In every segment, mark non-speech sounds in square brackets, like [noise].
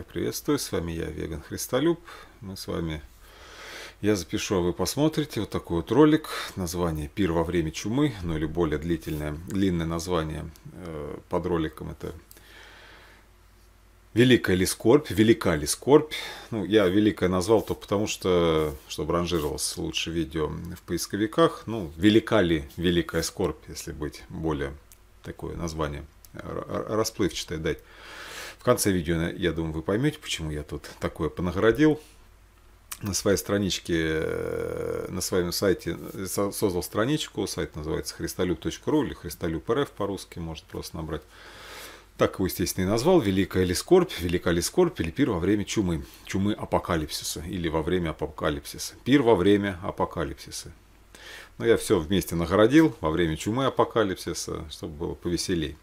всех приветствую. С вами я, Веган Христолюб. Мы с вами... Я запишу, а вы посмотрите вот такой вот ролик. Название «Пир во время чумы», ну или более длительное, длинное название э, под роликом это Великая ли скорбь? Велика ли скорбь? Ну, я великая назвал только потому, что, чтобы ранжировалось лучше видео в поисковиках. Ну, велика ли великая скорбь, если быть более такое название э, расплывчатое дать. В конце видео, я думаю, вы поймете, почему я тут такое понагородил. На своей страничке, э, на своем сайте э, создал страничку. Сайт называется христолюб.ру или христолюб.рф по-русски, может просто набрать. Так его, естественно, и назвал. Великая ли скорбь, велика ли скорбь или пир во время чумы. Чумы апокалипсиса или во время апокалипсиса. Пир во время апокалипсиса. Но ну, я все вместе нагородил во время чумы апокалипсиса, чтобы было повеселей.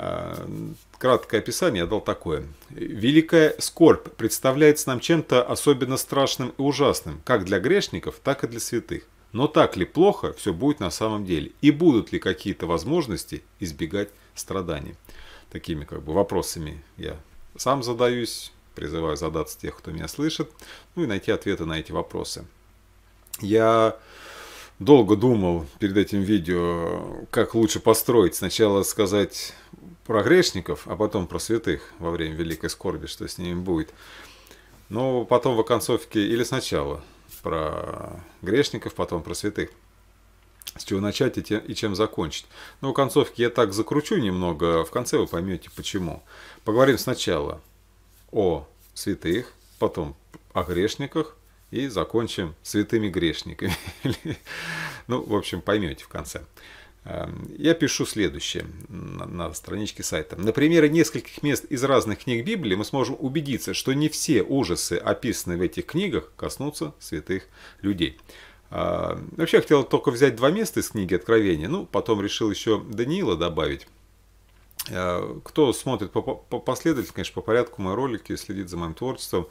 Э, краткое описание я дал такое. «Великая скорбь представляется нам чем-то особенно страшным и ужасным, как для грешников, так и для святых. Но так ли плохо все будет на самом деле? И будут ли какие-то возможности избегать страданий?» Такими как бы вопросами я сам задаюсь, призываю задаться тех, кто меня слышит, ну и найти ответы на эти вопросы. Я долго думал перед этим видео, как лучше построить. Сначала сказать про грешников, а потом про святых во время великой скорби, что с ними будет. Но потом в оконцовке или сначала про грешников, потом про святых. С чего начать и, чем закончить. Но ну, в оконцовке я так закручу немного, в конце вы поймете почему. Поговорим сначала о святых, потом о грешниках и закончим святыми грешниками. [laughs] Ну, в общем, поймете в конце. Эм, я пишу следующее на, на страничке сайта. На примере нескольких мест из разных книг Библии мы сможем убедиться, что не все ужасы, описанные в этих книгах, коснутся святых людей. А, вообще, я хотел только взять два места из книги Откровения, ну, потом решил еще Даниила добавить. А, кто смотрит по, по последовательно, конечно, по порядку мои ролики, следит за моим творчеством,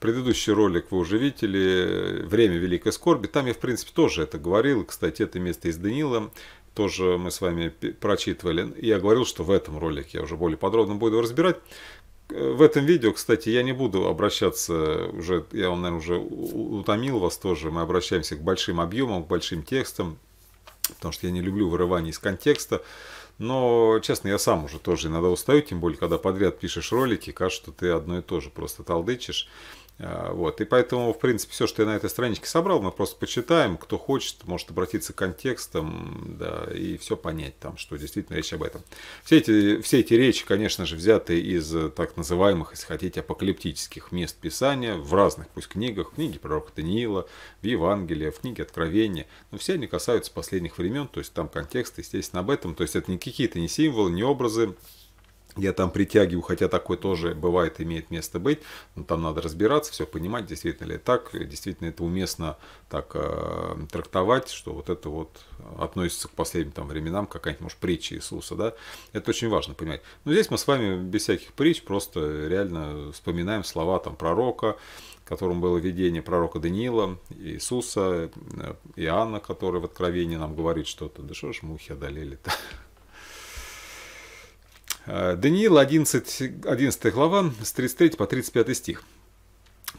предыдущий ролик вы уже видели, «Время великой скорби», там я, в принципе, тоже это говорил, кстати, это место из Даниила, тоже мы с вами прочитывали. Я говорил, что в этом ролике я уже более подробно буду разбирать. Э, в этом видео, кстати, я не буду обращаться уже, я вам, наверное, уже утомил вас тоже. Мы обращаемся к большим объемам, к большим текстам, потому что я не люблю вырывание из контекста. Но, честно, я сам уже тоже иногда устаю, тем более, когда подряд пишешь ролики, кажется, что ты одно и то же просто талдычишь. А, вот. И поэтому, в принципе, все, что я на этой страничке собрал, мы просто почитаем. Кто хочет, может обратиться к контекстам да, и все понять, там, что действительно речь об этом. Все эти, все эти речи, конечно же, взяты из э, так называемых, если хотите, апокалиптических мест Писания в разных пусть книгах. в книге пророка Даниила, в Евангелии, в книге Откровения. Но все они касаются последних времен, то есть там контекст, естественно, об этом. То есть это не какие-то не символы, не образы, я там притягиваю, хотя такое тоже бывает, имеет место быть, но там надо разбираться, все понимать, действительно ли так, действительно это уместно так э, трактовать, что вот это вот относится к последним там временам, какая-нибудь, может, притча Иисуса, да, это очень важно понимать. Но здесь мы с вами без всяких притч, просто реально вспоминаем слова там пророка, которому было видение пророка Даниила, Иисуса, э, Иоанна, который в Откровении нам говорит что-то, да что ж мухи одолели-то, Э, Даниил 11, 11 глава, с 33 по 35 стих.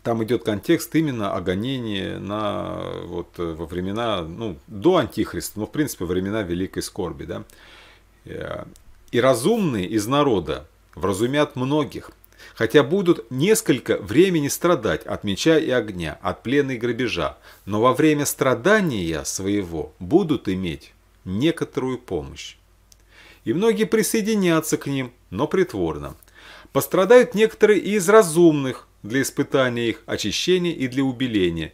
Там идет контекст именно о гонении на, вот, э, во времена, ну, до Антихриста, но, в принципе, времена Великой Скорби, да. Э, «И разумные из народа вразумят многих, хотя будут несколько времени страдать от меча и огня, от плена и грабежа, но во время страдания своего будут иметь некоторую помощь и многие присоединятся к ним, но притворно. Пострадают некоторые и из разумных для испытания их очищения и для убеления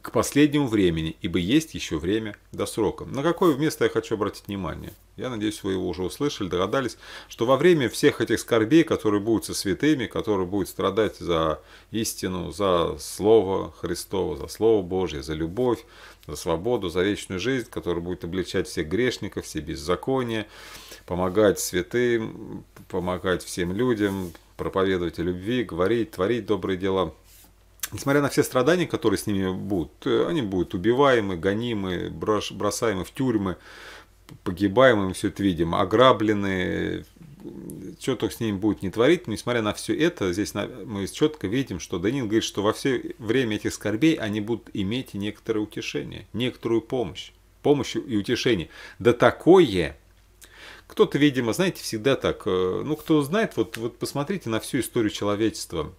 к последнему времени, ибо есть еще время до срока. На какое место я хочу обратить внимание? Я надеюсь, вы его уже услышали, догадались, что во время всех этих скорбей, которые будут со святыми, которые будут страдать за истину, за Слово Христово, за Слово Божье, за любовь, за свободу, за вечную жизнь, которая будет обличать всех грешников, все беззакония, помогать святым, помогать всем людям, проповедовать о любви, говорить, творить добрые дела. Несмотря на все страдания, которые с ними будут, э, они будут убиваемы, гонимы, бросаемы в тюрьмы, погибаемы, мы все это видим, ограблены, что только с ними будет не творить, несмотря на все это, здесь мы четко видим, что Данил говорит, что во все время этих скорбей они будут иметь некоторое утешение, некоторую помощь, помощь и утешение. Да такое, кто-то, видимо, знаете, всегда так. Э, ну, кто знает, вот, вот посмотрите на всю историю человечества.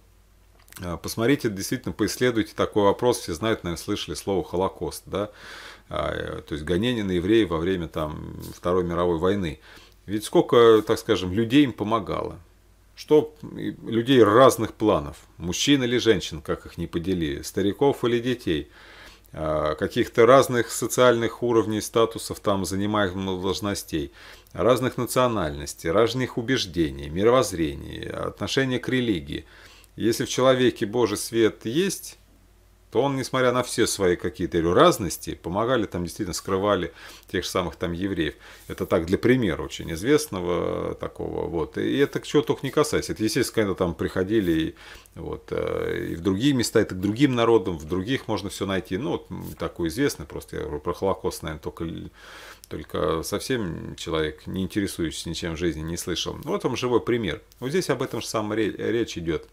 Э, посмотрите, действительно, поисследуйте такой вопрос. Все знают, наверное, слышали слово «Холокост», да? А, э, то есть гонение на евреев во время там, Второй мировой войны. Ведь сколько, так скажем, людей им помогало. Что людей разных планов, мужчин или женщин, как их не подели, стариков или детей, а, каких-то разных социальных уровней, статусов, там, занимаемых ну, должностей разных национальностей, разных убеждений, мировоззрений, отношения к религии. Если в человеке Божий свет есть, то он, несмотря на все свои какие-то разности, помогали там, действительно скрывали тех же самых там евреев. Это так, для примера очень известного такого. Вот. И это к чего только не касается. Это, естественно, когда там приходили и, вот, э, и в другие места, это к другим народам, в других можно все найти. Ну, вот такой известный, просто я говорю про Холокост, наверное, только только совсем человек, не интересующийся ничем в жизни, не слышал. Ну, вот вам живой пример. Вот здесь об этом же самом речь идет.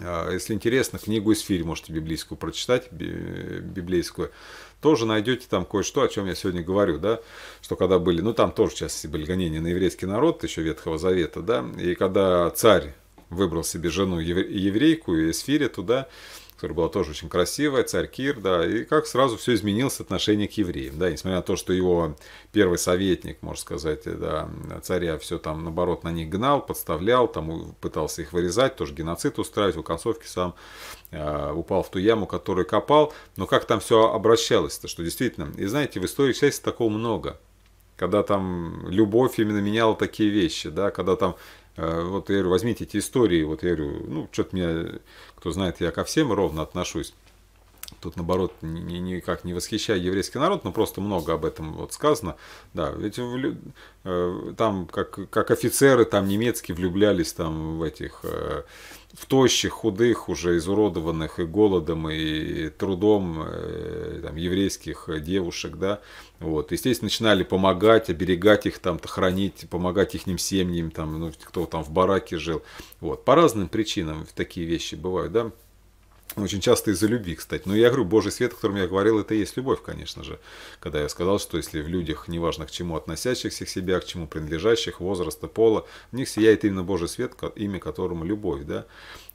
А, если интересно, книгу из фильма можете библейскую прочитать, библейскую. Тоже найдете там кое-что, о чем я сегодня говорю, да, что когда были, ну там тоже, в частности, были гонения на еврейский народ, еще Ветхого Завета, да, и когда царь выбрал себе жену еврейку и эсфире туда, да, которая была тоже очень красивая, царь Кир, да, и как сразу все изменилось отношение к евреям, да, несмотря на то, что его первый советник, можно сказать, да, царя все там, наоборот, на них гнал, подставлял, там пытался их вырезать, тоже геноцид устраивать, в концовке сам э, упал в ту яму, которую копал, но как там все обращалось-то, что действительно, и знаете, в истории счастья такого много, когда там любовь именно меняла такие вещи, да, когда там Э, вот я говорю, возьмите эти истории, вот я говорю, ну, что-то меня, кто знает, я ко всем ровно отношусь. Тут, наоборот, никак не восхищая еврейский народ, но просто много об этом вот сказано. Да, ведь э, там, как, как офицеры там немецкие влюблялись там в этих э, в тощих, худых, уже изуродованных и голодом, и трудом э, там, еврейских девушек, да, вот. Естественно, начинали помогать, оберегать их, там, хранить, помогать их семьям, там, ну, кто там в бараке жил. Вот. По разным причинам такие вещи бывают, да. Очень часто из-за любви, кстати. Но я говорю, Божий свет, о котором я говорил, это и есть любовь, конечно же. Когда я сказал, что если в людях, неважно к чему относящихся к себе, а к чему принадлежащих, возраста, пола, в них сияет именно Божий свет, имя которому любовь, да.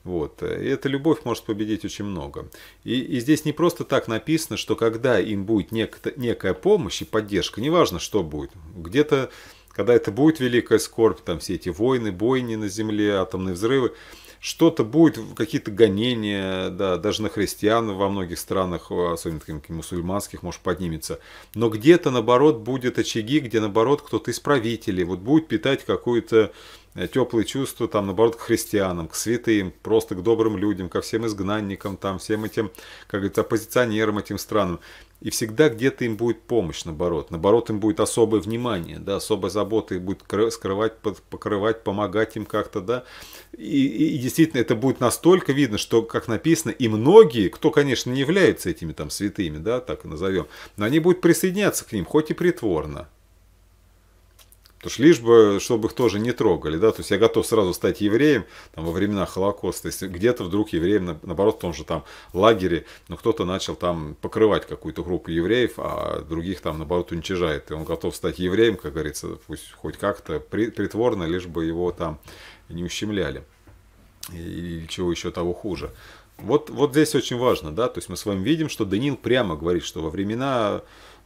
Вот. И эта любовь может победить очень много. И, и здесь не просто так написано, что когда им будет нек, некая помощь и поддержка, неважно, что будет, где-то, когда это будет великая скорбь, там все эти войны, бойни на земле, атомные взрывы, что-то будет, какие-то гонения, да, даже на христиан во многих странах, особенно таких мусульманских, может, поднимется. Но где-то, наоборот, будет очаги, где, наоборот, кто-то из правителей вот будет питать какую-то Э, теплые чувства, там, наоборот, к христианам, к святым, просто к добрым людям, ко всем изгнанникам, там, всем этим, как говорится, оппозиционерам этим странам. И всегда где-то им будет помощь, наоборот. Наоборот, им будет особое внимание, да, особая забота, и будет скрывать, покрывать, помогать им как-то, да. И, и, и действительно, это будет настолько видно, что, как написано, и многие, кто, конечно, не является этими там святыми, да, так назовем, но они будут присоединяться к ним, хоть и притворно. Потому что лишь бы, чтобы их тоже не трогали, да, то есть я готов сразу стать евреем, там, во времена Холокоста, если где-то вдруг евреям, наоборот, в том же там лагере, но ну, кто-то начал там покрывать какую-то группу евреев, а других там, наоборот, уничижает, и он готов стать евреем, как говорится, пусть хоть как-то притворно, лишь бы его там не ущемляли, или чего еще того хуже. Вот, вот здесь очень важно, да, то есть мы с вами видим, что Даниил прямо говорит, что во времена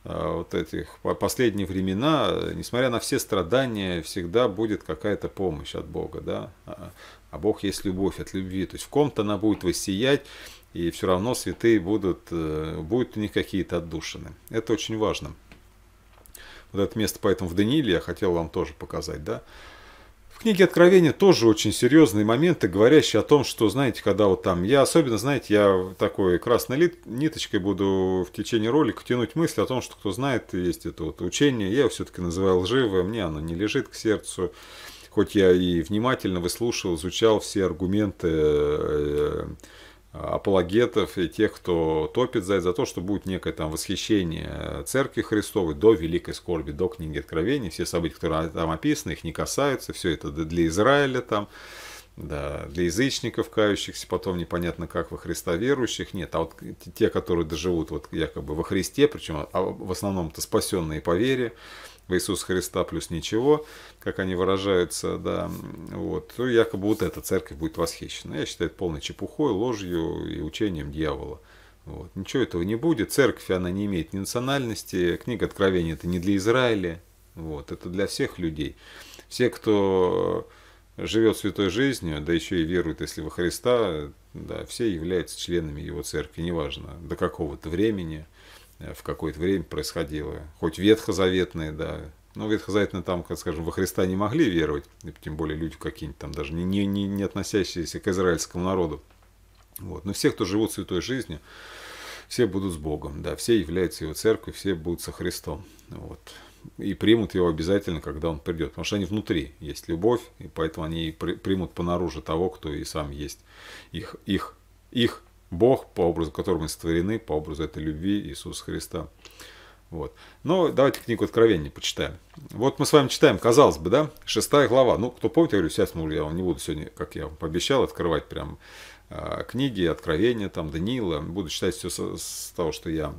Э, вот этих последние времена, несмотря на все страдания, всегда будет какая-то помощь от Бога, да? А, а Бог есть любовь от любви, то есть в ком-то она будет воссиять, и все равно святые будут, э, будут у них какие-то отдушины. Это очень важно. Вот это место поэтому в Данииле я хотел вам тоже показать, да? В книге Откровения тоже очень серьезные моменты, говорящие о том, что, знаете, когда вот там, я особенно, знаете, я такой красной лит, ниточкой буду в течение ролика тянуть мысли о том, что кто знает, есть это вот учение, я его все-таки называю лживое, мне оно не лежит к сердцу, хоть я и внимательно выслушал, изучал все аргументы э, апологетов и тех, кто топит за это, за то, что будет некое там восхищение Церкви Христовой до Великой Скорби, до Книги Откровений, все события, которые там описаны, их не касаются, все это для Израиля там, да, для язычников, кающихся, потом непонятно как во Христа верующих, нет, а вот те, которые доживут вот якобы во Христе, причем а в основном-то спасенные по вере, в Иисус Христа плюс ничего, как они выражаются, да, вот, то ну, якобы вот эта церковь будет восхищена. Я считаю это полной чепухой, ложью и учением дьявола. Вот. Ничего этого не будет. Церковь, она не имеет ни национальности. Книга Откровения это не для Израиля. Вот. Это для всех людей. Все, кто живет святой жизнью, да еще и верует, если во Христа, да, все являются членами его церкви, неважно, до какого-то времени, Э, в какое-то время происходило. Хоть ветхозаветные, да, но ветхозаветные там, как скажем, во Христа не могли веровать, тем более люди какие-нибудь там даже не, не, не, не относящиеся к израильскому народу. Вот. Но все, кто живут святой жизнью, все будут с Богом, да, все являются Его церковью, все будут со Христом. Вот. И примут его обязательно, когда он придет. Потому что они внутри есть любовь, и поэтому они примут понаружи того, кто и сам есть их, их, их Бог, по образу которого мы створены, по образу этой любви Иисуса Христа. Вот. Но давайте книгу Откровения почитаем. Вот мы с вами читаем, казалось бы, да, шестая глава. Ну, кто помнит, я говорю, сейчас мы, я не буду сегодня, как я вам пообещал, открывать прям э, книги, Откровения, там, Даниила. Буду читать все с, с того, что я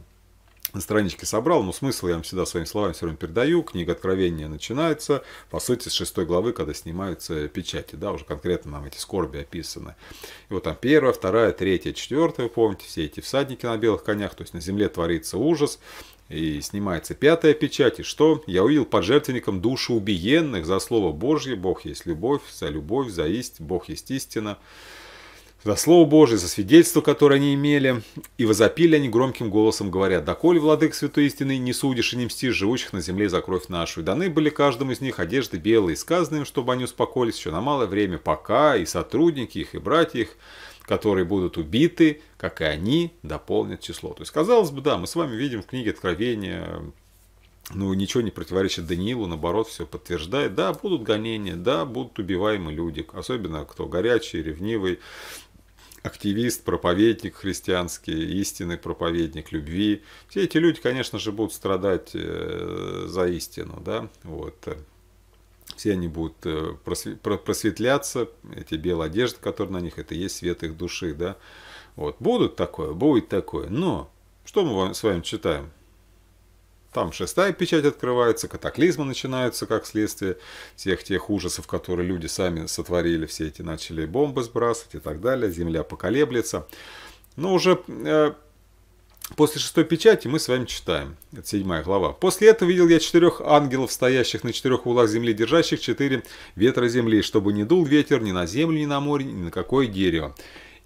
на собрал, но смысл я вам всегда своими словами все равно передаю. Книга Откровения начинается, по сути, с шестой главы, когда снимаются печати, да, уже конкретно нам эти скорби описаны. И вот там первая, вторая, третья, четвертая, вы помните, все эти всадники на белых конях, то есть на земле творится ужас, и снимается пятая печать, и что? Я увидел под жертвенником души убиенных за слово Божье, Бог есть любовь, за любовь, за исть, Бог есть истина за Слово Божие, за свидетельство, которое они имели, и возопили они громким голосом, говоря, «Доколе, владык святой истины, не судишь и не мстишь живущих на земле за кровь нашу». И даны были каждому из них одежды белые, и сказано им, чтобы они успокоились еще на малое время, пока и сотрудники их, и братья их, которые будут убиты, как и они, дополнят число. То есть, казалось бы, да, мы с вами видим в книге Откровения ну, ничего не противоречит Даниилу, наоборот, все подтверждает. Да, будут гонения, да, будут убиваемы люди, особенно кто горячий, ревнивый, активист, проповедник христианский, истинный проповедник любви. Все эти люди, конечно же, будут страдать э, за истину, да, вот. Все они будут э, просветляться, эти белые одежды, которые на них, это и есть свет их души, да. Вот, будут такое, будет такое, но что мы с вами читаем? Там шестая печать открывается, катаклизмы начинаются как следствие всех тех ужасов, которые люди сами сотворили. Все эти начали бомбы сбрасывать и так далее, земля поколеблется. Но уже э, после шестой печати мы с вами читаем, это седьмая глава. «После этого видел я четырех ангелов, стоящих на четырех углах земли, держащих четыре ветра земли, чтобы не дул ветер ни на землю, ни на море, ни на какое дерево».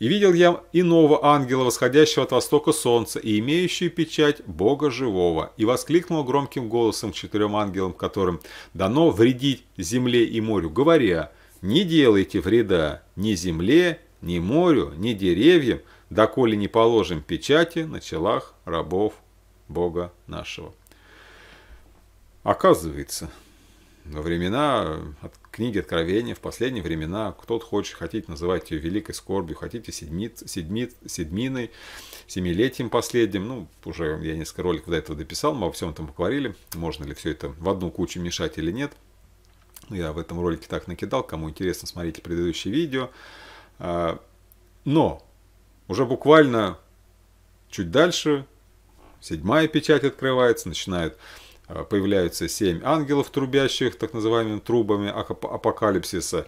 И видел я иного ангела, восходящего от востока солнца и имеющую печать Бога живого, и воскликнул громким голосом к четырем ангелам, которым дано вредить земле и морю, говоря, «Не делайте вреда ни земле, ни морю, ни деревьям, доколе не положим печати на челах рабов Бога нашего». Оказывается, во времена э, от книги Откровения, в последние времена, кто-то хочет, хотите называть ее великой скорбью, хотите седмиц, седмиц, седминой, семилетием последним. Ну, уже я несколько роликов до этого дописал, мы обо всем этом поговорили, можно ли все это в одну кучу мешать или нет. Ну, я в этом ролике так накидал, кому интересно, смотрите предыдущее видео. А, но уже буквально чуть дальше седьмая печать открывается, начинает Э, появляются семь ангелов трубящих, так называемыми трубами апокалипсиса.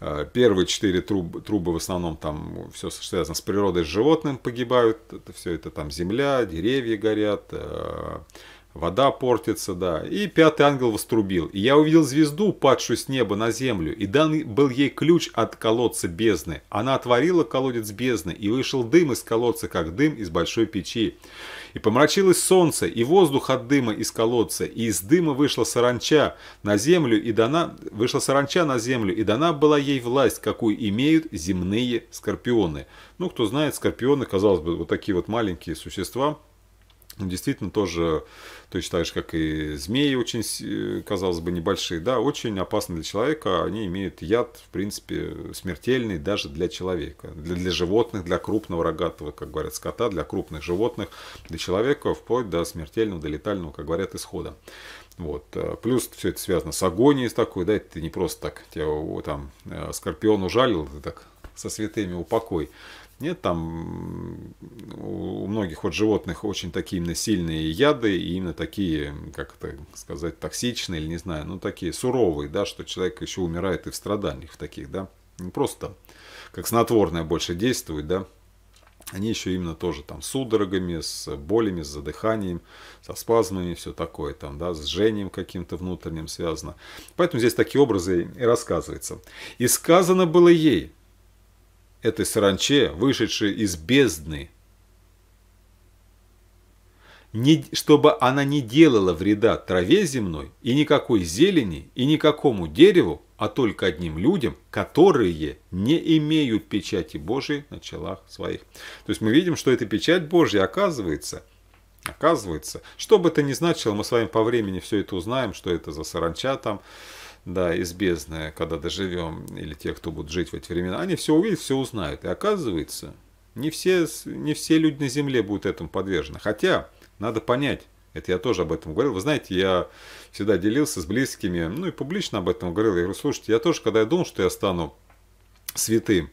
Э, первые четыре труб, трубы в основном там все связано с природой, с животным погибают. Это, все это там земля, деревья горят, э, вода портится, да. И пятый ангел вострубил. И я увидел звезду, падшую с неба на землю, и дан был ей ключ от колодца бездны. Она отворила колодец бездны, и вышел дым из колодца, как дым из большой печи. И помрачилось солнце, и воздух от дыма из колодца, и из дыма вышла саранча на землю, и дана... вышла саранча на землю, и дана была ей власть, какую имеют земные скорпионы. Ну, кто знает, скорпионы, казалось бы, вот такие вот маленькие существа – ну, действительно тоже точно так же, как и змеи, очень, э, казалось бы, небольшие, да, очень опасны для человека, они имеют яд, в принципе, смертельный даже для человека, для, для животных, для крупного рогатого, как говорят, скота, для крупных животных, для человека, вплоть до смертельного, до летального, как говорят, исхода. Вот. Э, плюс все это связано с агонией такой, да, это ты не просто так, тебя там э, скорпион ужалил, ты так со святыми упокой. Нет, там у многих вот животных очень такие именно сильные яды, и именно такие, как это сказать, токсичные или не знаю, ну такие суровые, да, что человек еще умирает и в страданиях в таких, да. Не ну, просто как снотворное больше действует, да. Они еще именно тоже там с судорогами, с болями, с задыханием, со спазмами, все такое там, да, с жжением каким-то внутренним связано. Поэтому здесь такие образы и рассказывается. И сказано было ей, этой саранче, вышедшей из бездны, не, чтобы она не делала вреда траве земной и никакой зелени и никакому дереву, а только одним людям, которые не имеют печати Божией на челах своих. То есть мы видим, что эта печать Божья оказывается, оказывается, что бы это ни значило, мы с вами по времени все это узнаем, что это за саранча там, да, из бездны, когда доживем, или те, кто будут жить в эти времена, они все увидят, все узнают. И оказывается, не все, не все люди на Земле будут этому подвержены. Хотя, надо понять, это я тоже об этом говорил. Вы знаете, я всегда делился с близкими, ну и публично об этом говорил. Я говорю, слушайте, я тоже, когда я думал, что я стану святым,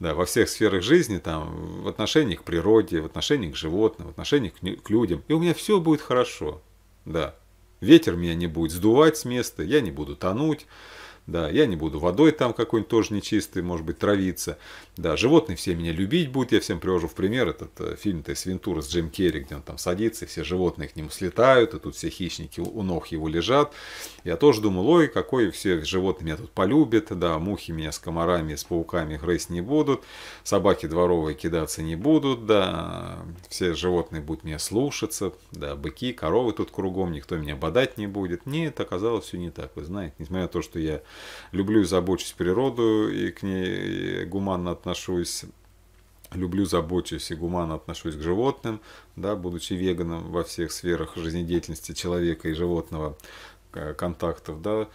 да, во всех сферах жизни, там, в отношении к природе, в отношении к животным, в отношении к, к людям, и у меня все будет хорошо, да. Ветер меня не будет сдувать с места, я не буду тонуть. Да, я не буду водой там какой-нибудь тоже нечистый, может быть, травиться. Да, животные все меня любить будут. Я всем привожу в пример этот э, фильм-то из Вентура с Джим Керри, где он там садится, и все животные к нему слетают, и тут все хищники у ног его лежат. Я тоже думал, ой, какой все животные меня тут полюбят. Да, мухи меня с комарами, с пауками грызть не будут. Собаки дворовые кидаться не будут. Да, все животные будут меня слушаться. Да, быки, коровы тут кругом, никто меня бодать не будет. Нет, оказалось все не так. Вы знаете, несмотря на то, что я Люблю и забочусь природу, и к ней гуманно отношусь люблю, забочусь и гуманно отношусь к животным, да, будучи веганом во всех сферах жизнедеятельности человека и животного э, контактов, да,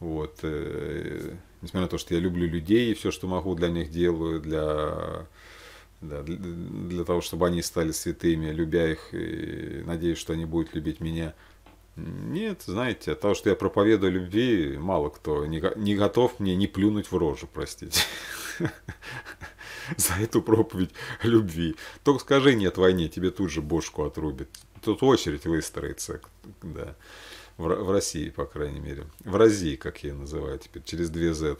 вот, э, несмотря на то, что я люблю людей и все, что могу для них делаю, для, да, для, для того, чтобы они стали святыми, любя их, и надеюсь, что они будут любить меня, нет, знаете, от того, что я проповедую любви, мало кто не, не готов мне не плюнуть в рожу, простите. [laughs] За эту проповедь любви. Только скажи нет войне, тебе тут же бошку отрубит. Тут очередь выстроится, да. В, России, по крайней мере. В России, как я ее называю теперь, через 2Z.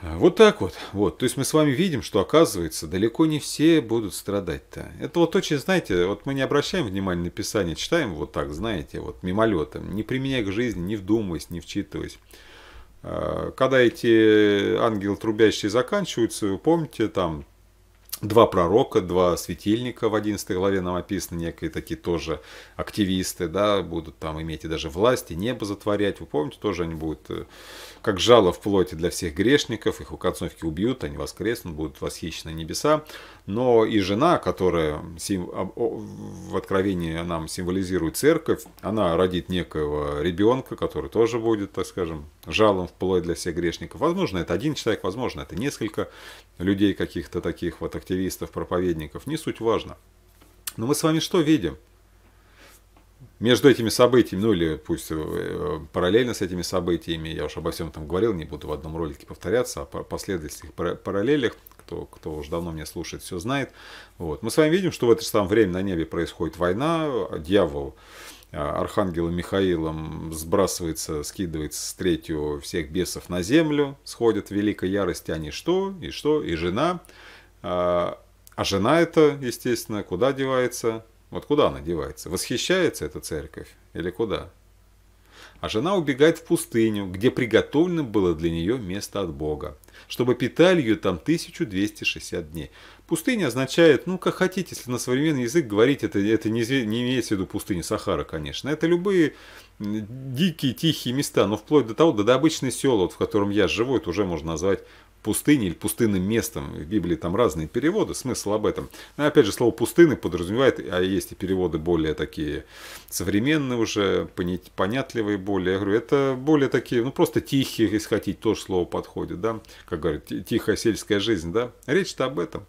А, вот так вот. вот. То есть мы с вами видим, что оказывается, далеко не все будут страдать-то. Это вот очень, знаете, вот мы не обращаем внимания на Писание, читаем вот так, знаете, вот мимолетом, не применяя к жизни, не вдумываясь, не вчитываясь. А, когда эти ангелы трубящие заканчиваются, вы помните, там два пророка, два светильника в 11 главе нам описаны, некие такие тоже активисты, да, будут там иметь и даже власть, и небо затворять, вы помните, тоже они будут э, как жало в плоти для всех грешников, их у концовки убьют, они воскреснут, будут восхищены небеса. Но и жена, которая в Откровении нам символизирует церковь, она родит некого ребенка, который тоже будет, так скажем, жалом в вплоть для всех грешников. Возможно, это один человек, возможно, это несколько людей каких-то таких вот активистов, проповедников. Не суть важно. Но мы с вами что видим? между этими событиями, ну или пусть э, параллельно с этими событиями, я уж обо всем там говорил, не буду в одном ролике повторяться, а о последовательных параллелях, кто, кто уже давно меня слушает, все знает. Вот. Мы с вами видим, что в это же самое время на небе происходит война, дьявол э, архангелом Михаилом сбрасывается, скидывается с третью всех бесов на землю, сходят в великой ярости они что, и что, и жена. А, а жена это, естественно, куда девается? Вот куда она девается? Восхищается эта церковь или куда? А жена убегает в пустыню, где приготовлено было для нее место от Бога, чтобы питали ее там 1260 дней. Пустыня означает, ну как хотите, если на современный язык говорить, это, это не, не имеется в виду пустыни Сахара, конечно. Это любые дикие, тихие места, но вплоть до того, да до обычные села, вот, в котором я живу, это уже можно назвать пустыней или пустынным местом. В Библии там разные переводы, смысл об этом. Но опять же, слово пустыны подразумевает, а есть и переводы более такие современные уже, понятливые более. Я говорю, это более такие, ну просто тихие, если хотите, тоже слово подходит, да, как говорят, тихая сельская жизнь, да. Речь-то об этом,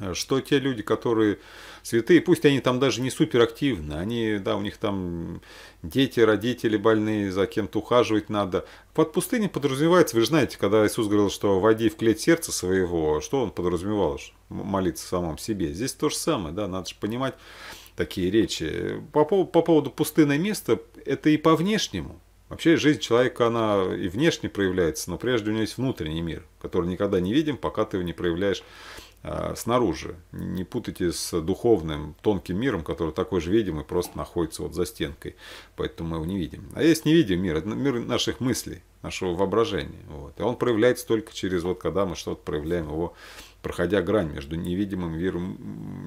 э, что те люди, которые святые, пусть они там даже не суперактивны, они, да, у них там дети, родители больные, за кем-то ухаживать надо. Под пустыней подразумевается, вы же знаете, когда Иисус говорил, что «войди в клеть сердца своего», что он подразумевал? Молиться самом себе. Здесь то же самое, да, надо же понимать такие речи. По, по, по поводу пустынное место, это и по внешнему. Вообще жизнь человека, она и внешне проявляется, но прежде у него есть внутренний мир, который никогда не видим, пока ты его не проявляешь Э, снаружи. Не путайте с духовным, тонким миром, который такой же видимый, просто находится вот за стенкой. Поэтому мы его не видим. А есть невидимый мир, это мир наших мыслей, нашего воображения. Вот. И он проявляется только через вот, когда мы что-то проявляем его, проходя грань между невидимым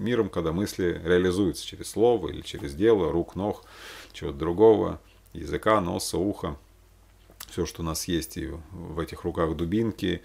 миром, когда мысли реализуются через слово или через дело, рук, ног, чего-то другого, языка, носа, уха все, что у нас есть и в этих руках дубинки,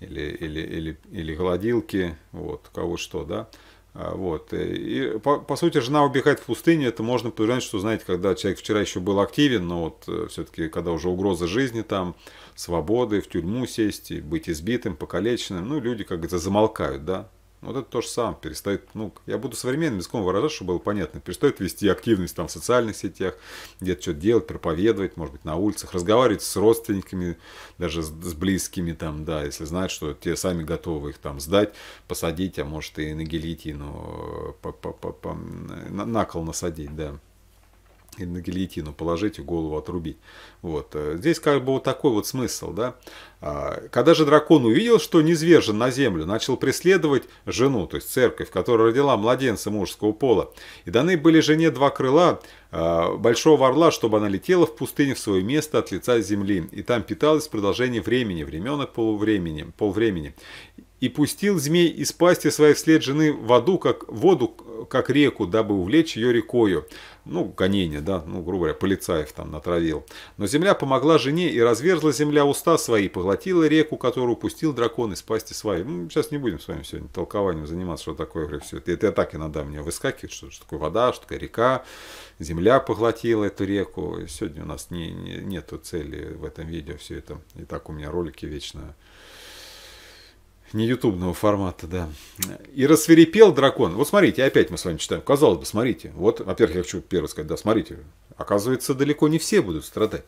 или, или, или, или гладилки вот, кого что, да. А, вот. Э, и, по, по сути, жена убегает в пустыне, это можно подразумевать, что, знаете, когда человек вчера еще был активен, но вот э, все-таки, когда уже угроза жизни там, свободы, в тюрьму сесть, и быть избитым, покалеченным, ну, люди, как то замолкают, да, вот это то же самое. Перестает, ну, я буду современным языком выражать, чтобы было понятно. Перестает вести активность там в социальных сетях, где-то что-то делать, проповедовать, может быть, на улицах, разговаривать с родственниками, даже с, с близкими, там, да, если знают, что те сами готовы их там сдать, посадить, а может и на гильотину э, по, по, по, по, на, на кол насадить, да или на гильотину положить и голову отрубить. Вот. Э, здесь как бы вот такой вот смысл, да. А, когда же дракон увидел, что низвержен на землю, начал преследовать жену, то есть церковь, которая родила младенца мужского пола. И даны были жене два крыла а, большого орла, чтобы она летела в пустыне в свое место от лица земли, и там питалась продолжение времени, времен и полувремени, полвремени. И пустил змей из пасти своей вслед жены в аду, как воду, как реку, дабы увлечь ее рекою. Ну, гонение, да, ну, грубо говоря, полицаев там натравил. Но земля помогла жене, и разверзла земля уста свои, поглотила реку, которую упустил дракон из пасти своей. Ну, сейчас не будем с вами сегодня толкованием заниматься, что такое говорю, все это. Это так иногда мне выскакивает, что, что такое вода, что такое река, земля поглотила эту реку. сегодня у нас не, не, нету цели в этом видео все это. И так у меня ролики вечно не ютубного формата, да. И рассверепел дракон. Вот смотрите, опять мы с вами читаем. Казалось бы, смотрите. Вот, во-первых, я хочу первое сказать, да, смотрите. Оказывается, далеко не все будут страдать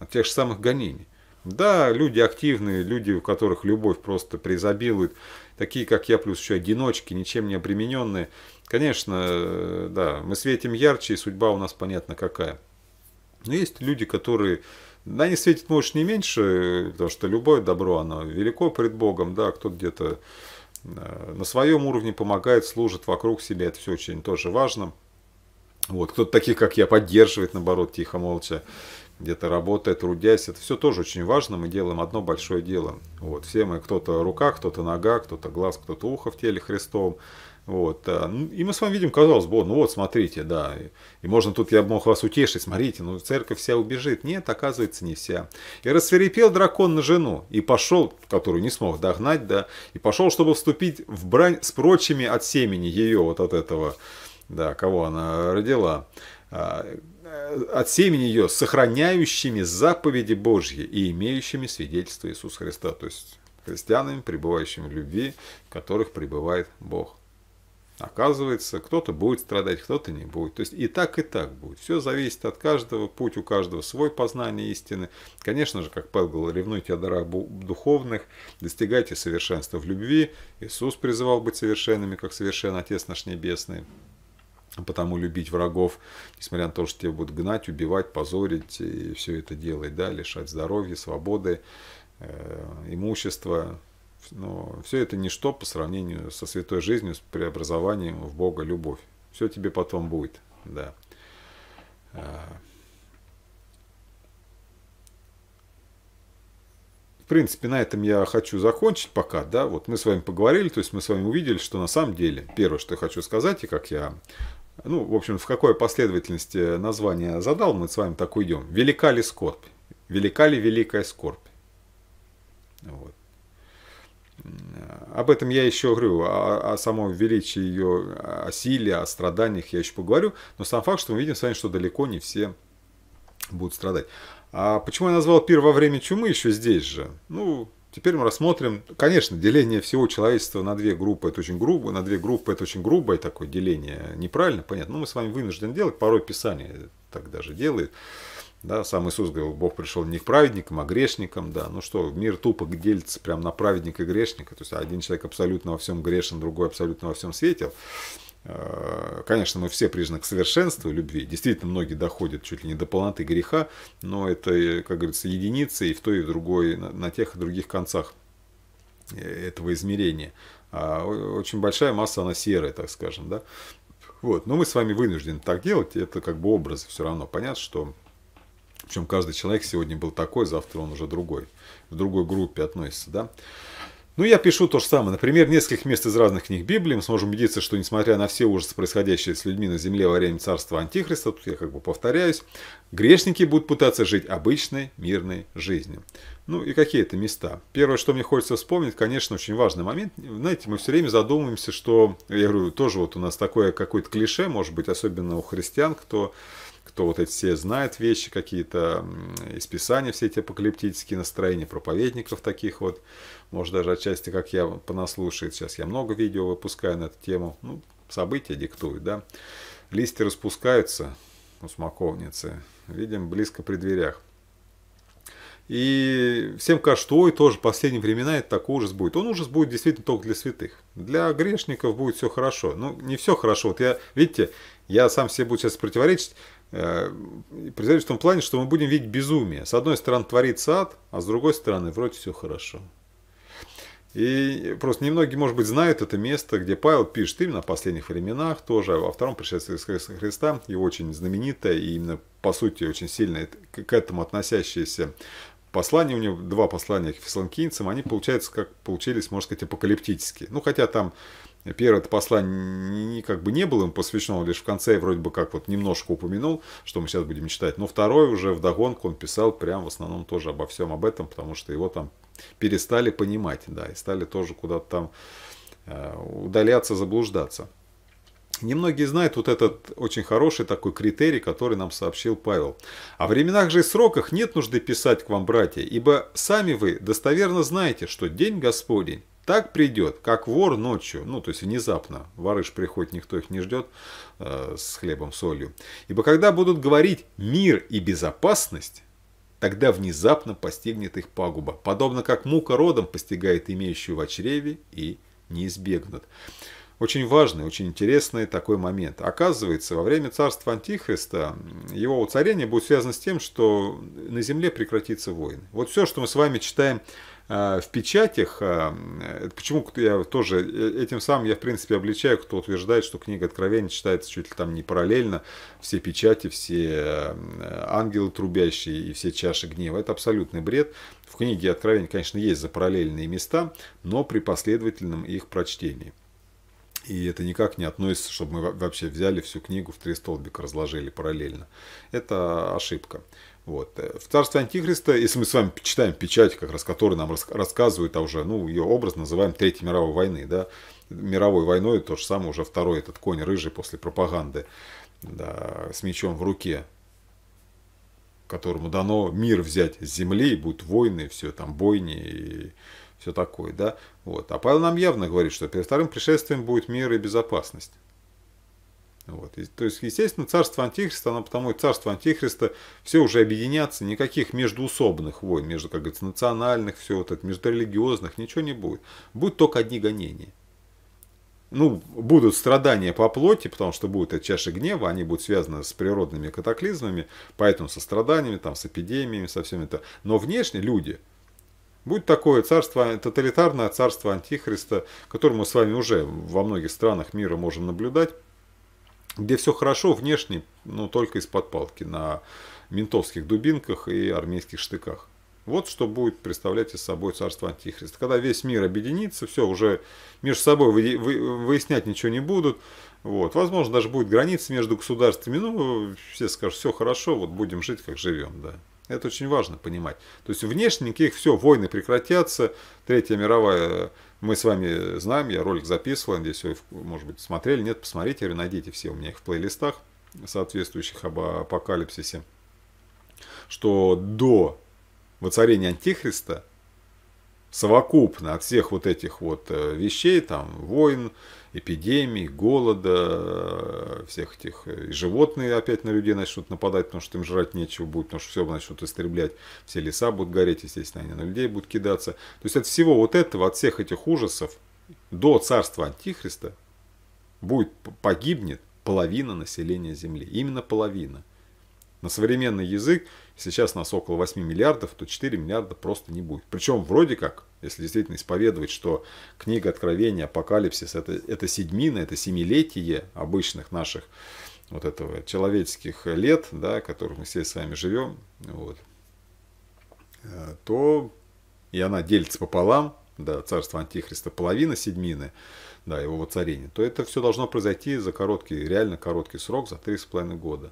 от тех же самых гонений. Да, люди активные, люди, у которых любовь просто преизобилует, такие, как я, плюс еще одиночки, ничем не обремененные. Конечно, э, да, мы светим ярче, и судьба у нас понятно какая. Но есть люди, которые да, не светит может, не меньше, потому что любое добро, оно велико пред Богом, да, кто-то где-то э, на своем уровне помогает, служит вокруг себя, это все очень тоже важно. Вот, кто-то таких, как я, поддерживает, наоборот, тихо, молча, где-то работая, трудясь, это все тоже очень важно, мы делаем одно большое дело. Вот, все мы, кто-то рука, кто-то нога, кто-то глаз, кто-то ухо в теле Христовом, вот. Э, ну, и мы с вами видим, казалось бы, ну вот, смотрите, да, и можно тут, я мог вас утешить, смотрите, ну церковь вся убежит. Нет, оказывается, не вся. И рассверепел дракон на жену, и пошел, которую не смог догнать, да, и пошел, чтобы вступить в брань с прочими от семени ее, вот от этого, да, кого она родила а, э, от семени ее, сохраняющими заповеди Божьи и имеющими свидетельство Иисуса Христа, то есть христианами, пребывающими в любви, в которых пребывает Бог. Оказывается, кто-то будет страдать, кто-то не будет. То есть и так, и так будет. Все зависит от каждого, путь у каждого свой познание истины. Конечно же, как Павел говорил, ревнуйте о дарах духовных, достигайте совершенства в любви. Иисус призывал быть совершенными, как совершен Отец наш Небесный. Потому любить врагов, несмотря на то, что тебя будут гнать, убивать, позорить и все это делать, да, лишать здоровья, свободы, э, имущества, но все это ничто по сравнению со святой жизнью, с преобразованием в Бога любовь. Все тебе потом будет, да. А, в принципе, на этом я хочу закончить пока, да, вот мы с вами поговорили, то есть мы с вами увидели, что на самом деле, первое, что я хочу сказать, и как я ну, в общем, в какой последовательности название задал, мы с вами так уйдем. Велика ли скорбь? Велика ли великая скорбь? Вот. Э, об этом я еще говорю, о, о самом величии ее, о силе, о страданиях я еще поговорю. Но сам факт, что мы видим с вами, что далеко не все будут страдать. А почему я назвал пир во время чумы еще здесь же? Ну, теперь мы рассмотрим, конечно, деление всего человечества на две группы, это очень грубо, на две группы это очень грубое такое деление, неправильно, понятно. Но мы с вами вынуждены делать, порой Писание так даже делает. Да, сам Иисус говорил, Бог пришел не к праведникам, а к грешникам. Да. Ну что, мир тупо делится прям на праведника и грешника. То есть один человек абсолютно во всем грешен, другой абсолютно во всем светил. Э, конечно, мы все признаны к совершенству любви. Действительно, многие доходят чуть ли не до полноты греха, но это, как говорится, единицы и в той, и в другой, на тех и других концах э, этого измерения. А очень большая масса, она серая, так скажем, да. Вот. Но мы с вами вынуждены так делать, это как бы образы все равно. Понятно, что причем каждый человек сегодня был такой, завтра он уже другой, в другой группе относится, да. Ну, я пишу то же самое. Например, нескольких мест из разных книг Библии мы сможем убедиться, что несмотря на все ужасы, происходящие с людьми на земле во время царства Антихриста, тут я как бы повторяюсь, грешники будут пытаться жить обычной мирной жизнью. Ну и какие это места? Первое, что мне хочется вспомнить, конечно, очень важный момент. Знаете, мы все время задумываемся, что, я говорю, тоже вот у нас такое какое-то клише, может быть, особенно у христиан, кто кто вот эти все знает вещи какие-то из Писания, все эти апокалиптические настроения проповедников таких вот, может даже отчасти, как я понаслушает, сейчас я много видео выпускаю на эту тему, ну, события диктуют, да. Листья распускаются у смоковницы, видим, близко при дверях. И всем кажется, что ой, тоже в последние времена это такой ужас будет. Он ужас будет действительно только для святых. Для грешников будет все хорошо. Ну, не все хорошо. Вот я, видите, я сам себе буду сейчас противоречить. Э, Представитель в том плане, что мы будем видеть безумие. С одной стороны творится ад, а с другой стороны вроде все хорошо. И просто немногие, может быть, знают это место, где Павел пишет именно о последних временах, тоже а во втором пришествии Христа, его очень знаменитое и именно, по сути, очень сильное к этому относящееся послание, у него два послания к фессалоникийцам, они, получается, как получились, можно сказать, апокалиптические. Ну, хотя там Первое это послание как бы не было им посвящено, он лишь в конце вроде бы как вот немножко упомянул, что мы сейчас будем читать. Но второй уже вдогонку он писал прям в основном тоже обо всем об этом, потому что его там перестали понимать, да, и стали тоже куда-то там э, удаляться, заблуждаться. Немногие знают вот этот очень хороший такой критерий, который нам сообщил Павел. «О временах же и сроках нет нужды писать к вам, братья, ибо сами вы достоверно знаете, что день Господень так придет, как вор ночью, ну, то есть внезапно, ворыш приходит, никто их не ждет, э, с хлебом, солью. Ибо когда будут говорить «мир и безопасность», тогда внезапно постигнет их пагуба, подобно как мука родом постигает имеющую в чреве и не избегнут. Очень важный, очень интересный такой момент. Оказывается, во время царства Антихриста его уцарение будет связано с тем, что на земле прекратится войны. Вот все, что мы с вами читаем Э, в печатях, э, э, почему я тоже, этим самым я в принципе обличаю, кто утверждает, что книга Откровения читается чуть ли там не параллельно, все печати, все ангелы трубящие и все чаши гнева. Это абсолютный бред. В книге Откровения, конечно, есть запараллельные места, но при последовательном их прочтении. И это никак не относится, чтобы мы вообще взяли всю книгу в три столбика, разложили параллельно. Это ошибка. Вот. Э, в царстве Антихриста, если мы с вами читаем печать, как раз, которая нам рас рассказывает, а уже, ну, ее образ называем Третьей мировой войны, да, мировой войной, то же самое уже второй этот конь рыжий после пропаганды, да, с мечом в руке, которому дано мир взять с земли, будут войны, все там бойни и все такое, да, вот. А Павел нам явно говорит, что перед вторым пришествием будет мир и безопасность. Вот. И, то есть, естественно, царство Антихриста, оно потому и царство Антихриста, все уже объединятся, никаких междуусобных войн, между, как говорится, национальных, все вот это, междурелигиозных, ничего не будет. Будут только одни гонения. Ну, будут страдания по плоти, потому что будет эта чаша гнева, они будут связаны с природными катаклизмами, поэтому со страданиями, там, с эпидемиями, со всем это. Но внешне люди, Будет такое царство, тоталитарное царство Антихриста, которое мы с вами уже во многих странах мира можем наблюдать, где все хорошо, внешне, но ну, только из-под палки, на ментовских дубинках и армейских штыках. Вот что будет представлять из собой царство Антихриста. Когда весь мир объединится, все, уже между собой выяснять ничего не будут. Вот. Возможно, даже будет граница между государствами. Ну, все скажут, все хорошо, вот будем жить, как живем. Да. Это очень важно понимать. То есть внешне никаких все, войны прекратятся, Третья мировая мы с вами знаем, я ролик записывал, надеюсь, вы, может быть, смотрели. Нет, посмотрите, или найдите все у меня их в плейлистах, соответствующих об апокалипсисе. Что до воцарения Антихриста совокупно от всех вот этих вот э, вещей, там, войн, эпидемий, голода, э, всех этих э, и животные опять на людей начнут нападать, потому что им жрать нечего будет, потому что все начнут истреблять, все леса будут гореть, естественно, они на людей будут кидаться. То есть от всего вот этого, от всех этих ужасов до царства Антихриста будет, погибнет половина населения Земли, именно половина. На современный язык сейчас нас около 8 миллиардов, то 4 миллиарда просто не будет. Причем вроде как, если действительно исповедовать, что книга Откровения, Апокалипсис это, это седьмина, это семилетие обычных наших вот этого человеческих лет, да, которых мы все с вами живем, вот, э, то и она делится пополам, да, царство Антихриста половина седьмины, да, его воцарения, то это все должно произойти за короткий, реально короткий срок, за три с половиной года.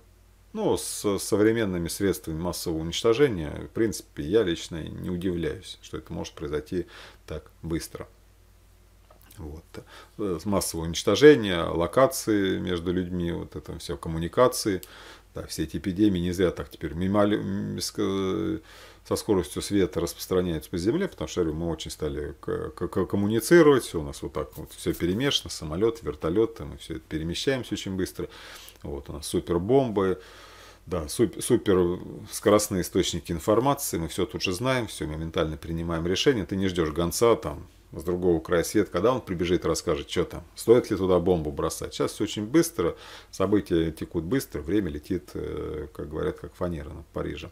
Ну, с современными средствами массового уничтожения, в принципе, я лично не удивляюсь, что это может произойти так быстро. Вот. Массовое уничтожение, локации между людьми, вот это все, коммуникации. Да, все эти эпидемии не зря так теперь минимали... Э, со скоростью света распространяются по Земле, потому что говорю, мы очень стали коммуницировать, все у нас вот так вот, все перемешано, самолет, вертолеты, мы все это перемещаемся очень быстро. Вот у нас супербомбы, да, супер, скоростные источники информации, мы все тут же знаем, все моментально принимаем решение, ты не ждешь гонца там с другого края света, когда он прибежит и расскажет, что там, стоит ли туда бомбу бросать. Сейчас все очень быстро, события текут быстро, время летит, э, как говорят, как фанера на Париже.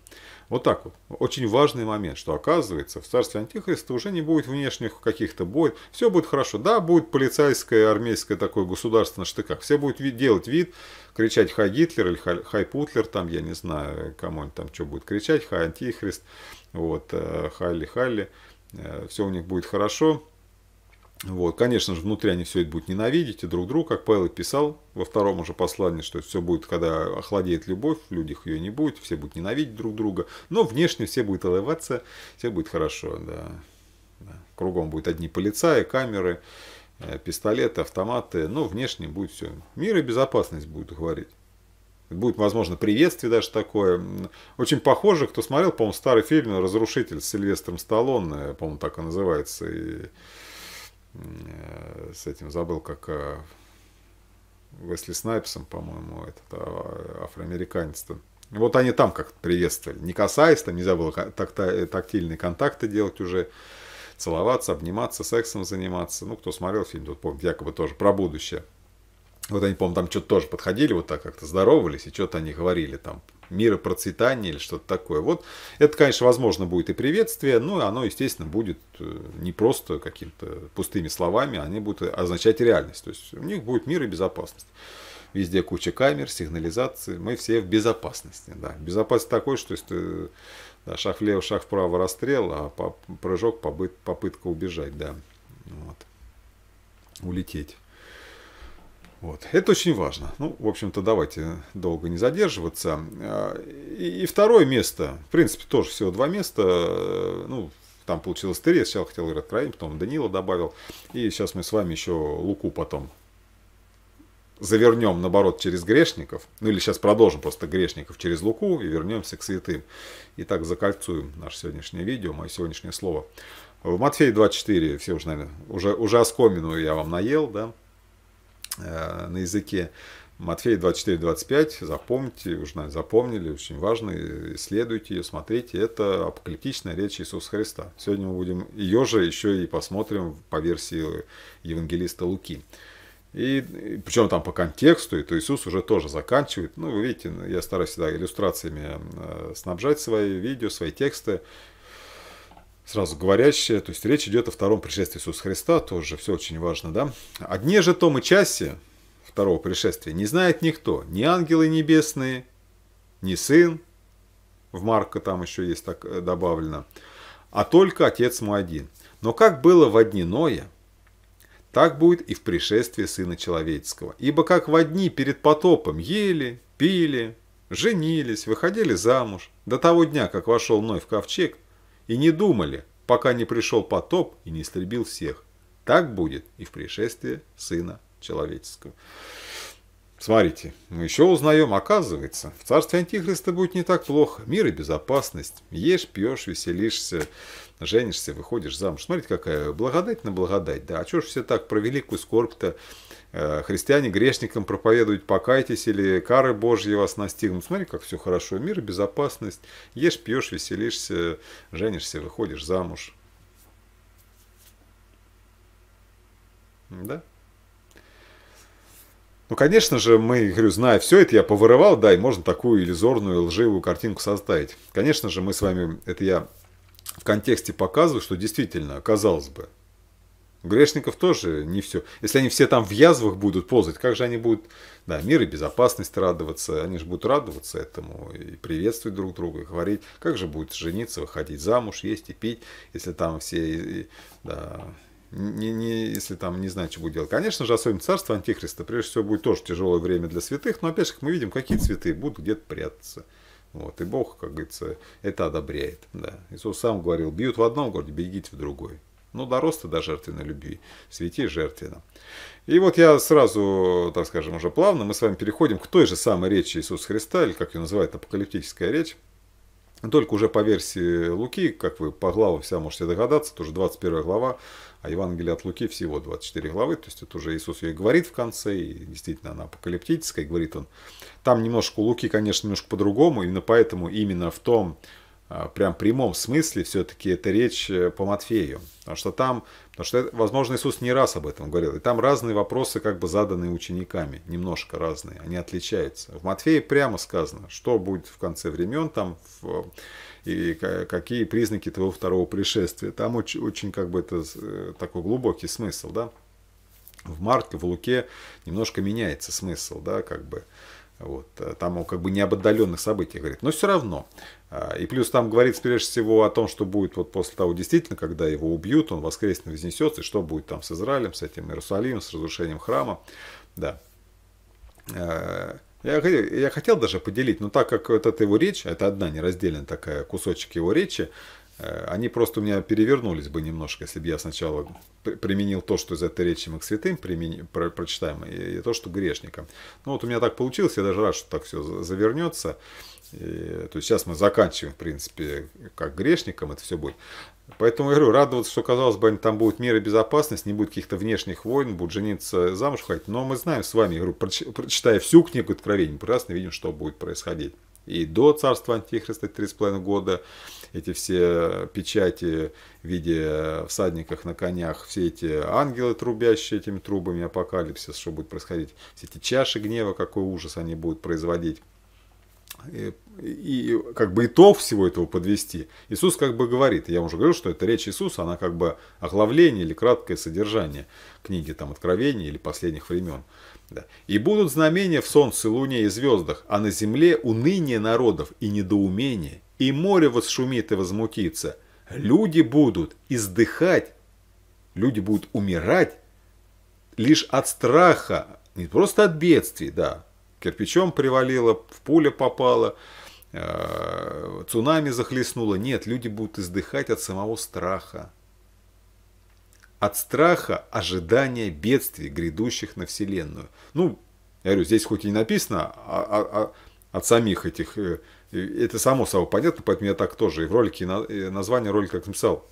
Вот так вот. Очень важный момент, что оказывается, в царстве Антихриста уже не будет внешних каких-то боев, все будет хорошо. Да, будет полицейское, армейское такое государство на штыках, все будут делать вид, кричать «Хай Гитлер» или «Хай, Хай гитлер или хай путлер там, я не знаю, кому они там что будет кричать, «Хай Антихрист», вот, э, Хайли, Халли». Э, все у них будет хорошо. Вот, конечно же, внутри они все это будут ненавидеть и друг друга, как Павел писал во втором уже послании, что все будет, когда охладеет любовь, в людях ее не будет, все будут ненавидеть друг друга, но внешне все будет отрываться, все будет хорошо, да. да. Кругом будут одни полицаи, камеры, э, пистолеты, автоматы, но внешне будет все. Мир и безопасность будут говорить. Будет, возможно, приветствие даже такое. Очень похоже, кто смотрел, по-моему, старый фильм «Разрушитель» с Сильвестром Сталлоне, по-моему, так и называется. И э, с этим забыл, как Весли э, Снайпсом, по-моему, этот а, афроамериканец-то. Вот они там как-то приветствовали. Не касаясь, там нельзя было а, так э, тактильные контакты делать уже, целоваться, обниматься, сексом заниматься. Ну, кто смотрел фильм, тот помнит, якобы тоже про будущее. Вот они, по-моему, там что-то тоже подходили, вот так как-то здоровались, и что-то они говорили там мира процветания или что-то такое. Вот это, конечно, возможно, будет и приветствие, но ну, оно, естественно, будет э, не просто какими-то пустыми словами, а они будут означать реальность. То есть у них будет мир и безопасность. Везде куча камер, сигнализации, мы все в безопасности. Да. Безопасность такой, что если ты, да, шаг влево, шаг вправо, расстрел, а прыжок, попытка убежать, да. Вот. Улететь. Вот. Это очень важно. Ну, в общем-то, давайте долго не задерживаться. А, и, и второе место, в принципе, тоже всего два места. Ну, там получилось три, я сначала хотел играть Краин, потом Данила добавил. И сейчас мы с вами еще Луку потом завернем, наоборот, через грешников. Ну, или сейчас продолжим просто грешников через Луку и вернемся к святым. И так закольцуем наше сегодняшнее видео, мое сегодняшнее слово. В Матфея 24, все уже, наверное, уже, уже оскомину я вам наел, да, Э, на языке. Матфея 24-25, запомните, уже наверное, запомнили, очень важно, э, исследуйте ее, смотрите, это апокалиптичная речь Иисуса Христа. Сегодня мы будем ее же еще и посмотрим по версии евангелиста Луки. И причем там по контексту, и то Иисус уже тоже заканчивает. Ну, вы видите, я стараюсь всегда иллюстрациями э, снабжать свои видео, свои тексты сразу говорящее, то есть речь идет о втором пришествии Иисуса Христа, тоже все очень важно, да? «О дне же том и часе второго пришествия не знает никто, ни ангелы небесные, ни сын, в Марка там еще есть так э, добавлено, а только Отец мой один. Но как было в одни Ноя, так будет и в пришествии Сына Человеческого. Ибо как в одни перед потопом ели, пили, женились, выходили замуж, до того дня, как вошел Ной в ковчег, и не думали, пока не пришел потоп и не истребил всех. Так будет и в пришествии Сына Человеческого. Смотрите, мы еще узнаем, оказывается, в царстве Антихриста будет не так плохо. Мир и безопасность. Ешь, пьешь, веселишься женишься, выходишь замуж. Смотрите, какая благодать на благодать. Да, а что же все так про великую скорбь-то? Э, христиане грешникам проповедуют покайтесь или кары Божьи вас настигнут. Смотри, как все хорошо. Мир, безопасность. Ешь, пьешь, веселишься, женишься, выходишь замуж. Да? Ну, конечно же, мы, говорю, зная все это, я повырывал, да, и можно такую иллюзорную, лживую картинку составить. Конечно же, мы с вами, это я в контексте показывают, что действительно, казалось бы, грешников тоже не все. Если они все там в язвах будут ползать, как же они будут, да, мир и безопасность радоваться, они же будут радоваться этому и приветствовать друг друга, и говорить, как же будет жениться, выходить замуж, есть и пить, если там все, да, не, не, если там не знаю, что будет делать. Конечно же, особенно царство Антихриста, прежде всего, будет тоже тяжелое время для святых, но опять же, как мы видим, какие цветы будут где-то прятаться. Вот. И Бог, как говорится, это одобряет. Да. Иисус сам говорил, бьют в одном городе, бегите в другой. Ну, дорос ты до жертвенной любви, свети жертвенно. И вот я сразу, так скажем, уже плавно, мы с вами переходим к той же самой речи Иисуса Христа, или как ее называют, апокалиптическая речь. Только уже по версии Луки, как вы по главам вся можете догадаться, тоже 21 глава, а Евангелие от Луки всего 24 главы, то есть это уже Иисус ее говорит в конце, и действительно она апокалиптическая, говорит он. Там немножко у Луки, конечно, немножко по-другому, именно поэтому именно в том а, прям прямом смысле все-таки это речь э, по Матфею. Потому что там, потому что, возможно, Иисус не раз об этом говорил. И там разные вопросы как бы заданные учениками, немножко разные, они отличаются. В Матфее прямо сказано, что будет в конце времен, там в и какие признаки твоего второго пришествия. Там очень, очень как бы это э, такой глубокий смысл, да. В Марке, в Луке немножко меняется смысл, да, как бы. Вот, э, там он как бы не об отдаленных событиях говорит, но все равно. А, и плюс там говорится прежде всего о том, что будет вот после того действительно, когда его убьют, он воскреснет, вознесется, и что будет там с Израилем, с этим Иерусалимом, с разрушением храма. Да. Э, я, я хотел даже поделить, но так как этот его речь, это одна неразделенная такая кусочек его речи, э, они просто у меня перевернулись бы немножко, если бы я сначала применил то, что из этой речи мы к святым примени, про, прочитаем, и, и то, что грешникам. Ну вот у меня так получилось, я даже рад, что так все завернется. И, э, то есть сейчас мы заканчиваем, в принципе, как грешникам это все будет. Поэтому я говорю, радоваться, что, казалось бы, там будут меры безопасности, не будет каких-то внешних войн, будут жениться, замуж ходить. Но мы знаем с вами, я говорю, прочитая всю книгу откровений, мы прекрасно видим, что будет происходить. И до царства Антихриста 3,5 года эти все печати в виде всадников на конях, все эти ангелы, трубящие этими трубами апокалипсис, что будет происходить, все эти чаши гнева, какой ужас они будут производить и, и как бы итог всего этого подвести, Иисус как бы говорит, я уже говорил, что это речь Иисуса, она как бы оглавление или краткое содержание книги там Откровения или последних времен. Да. «И будут знамения в солнце, луне и звездах, а на земле уныние народов и недоумение, и море восшумит и возмутится. Люди будут издыхать, люди будут умирать лишь от страха, не просто от бедствий, да, кирпичом привалило, в поле попало, э, цунами захлестнуло. Нет, люди будут издыхать от самого страха. От страха ожидания бедствий, грядущих на Вселенную. Ну, я говорю, здесь хоть и не написано, а, а, а от самих этих, э, э, это само собой понятно, поэтому я так тоже и в ролике, и название ролика написал,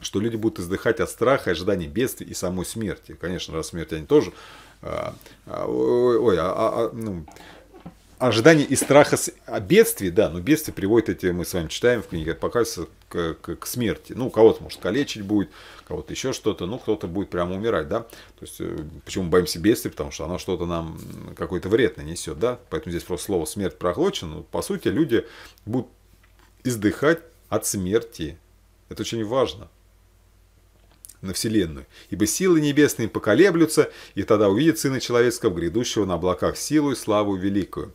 что люди будут издыхать от страха, ожидания бедствий и самой смерти. Конечно, раз смерть они тоже а, а, ой, а, а, а, ну, ожидание и страха с... а бедствий, да, но бедствие приводит эти, мы с вами читаем в книге Апокалипсиса, к, к, к смерти. Ну, кого-то, может, калечить будет, кого-то еще что-то, ну, кто-то будет прямо умирать, да. То есть, э, почему боимся бедствия? Потому что оно что-то нам, какой-то вред нанесет, да. Поэтому здесь просто слово «смерть» проглочено. По сути, люди будут издыхать от смерти. Это очень важно на вселенную, ибо силы небесные поколеблются, и тогда увидит Сына Человеческого, грядущего на облаках силу и славу великую».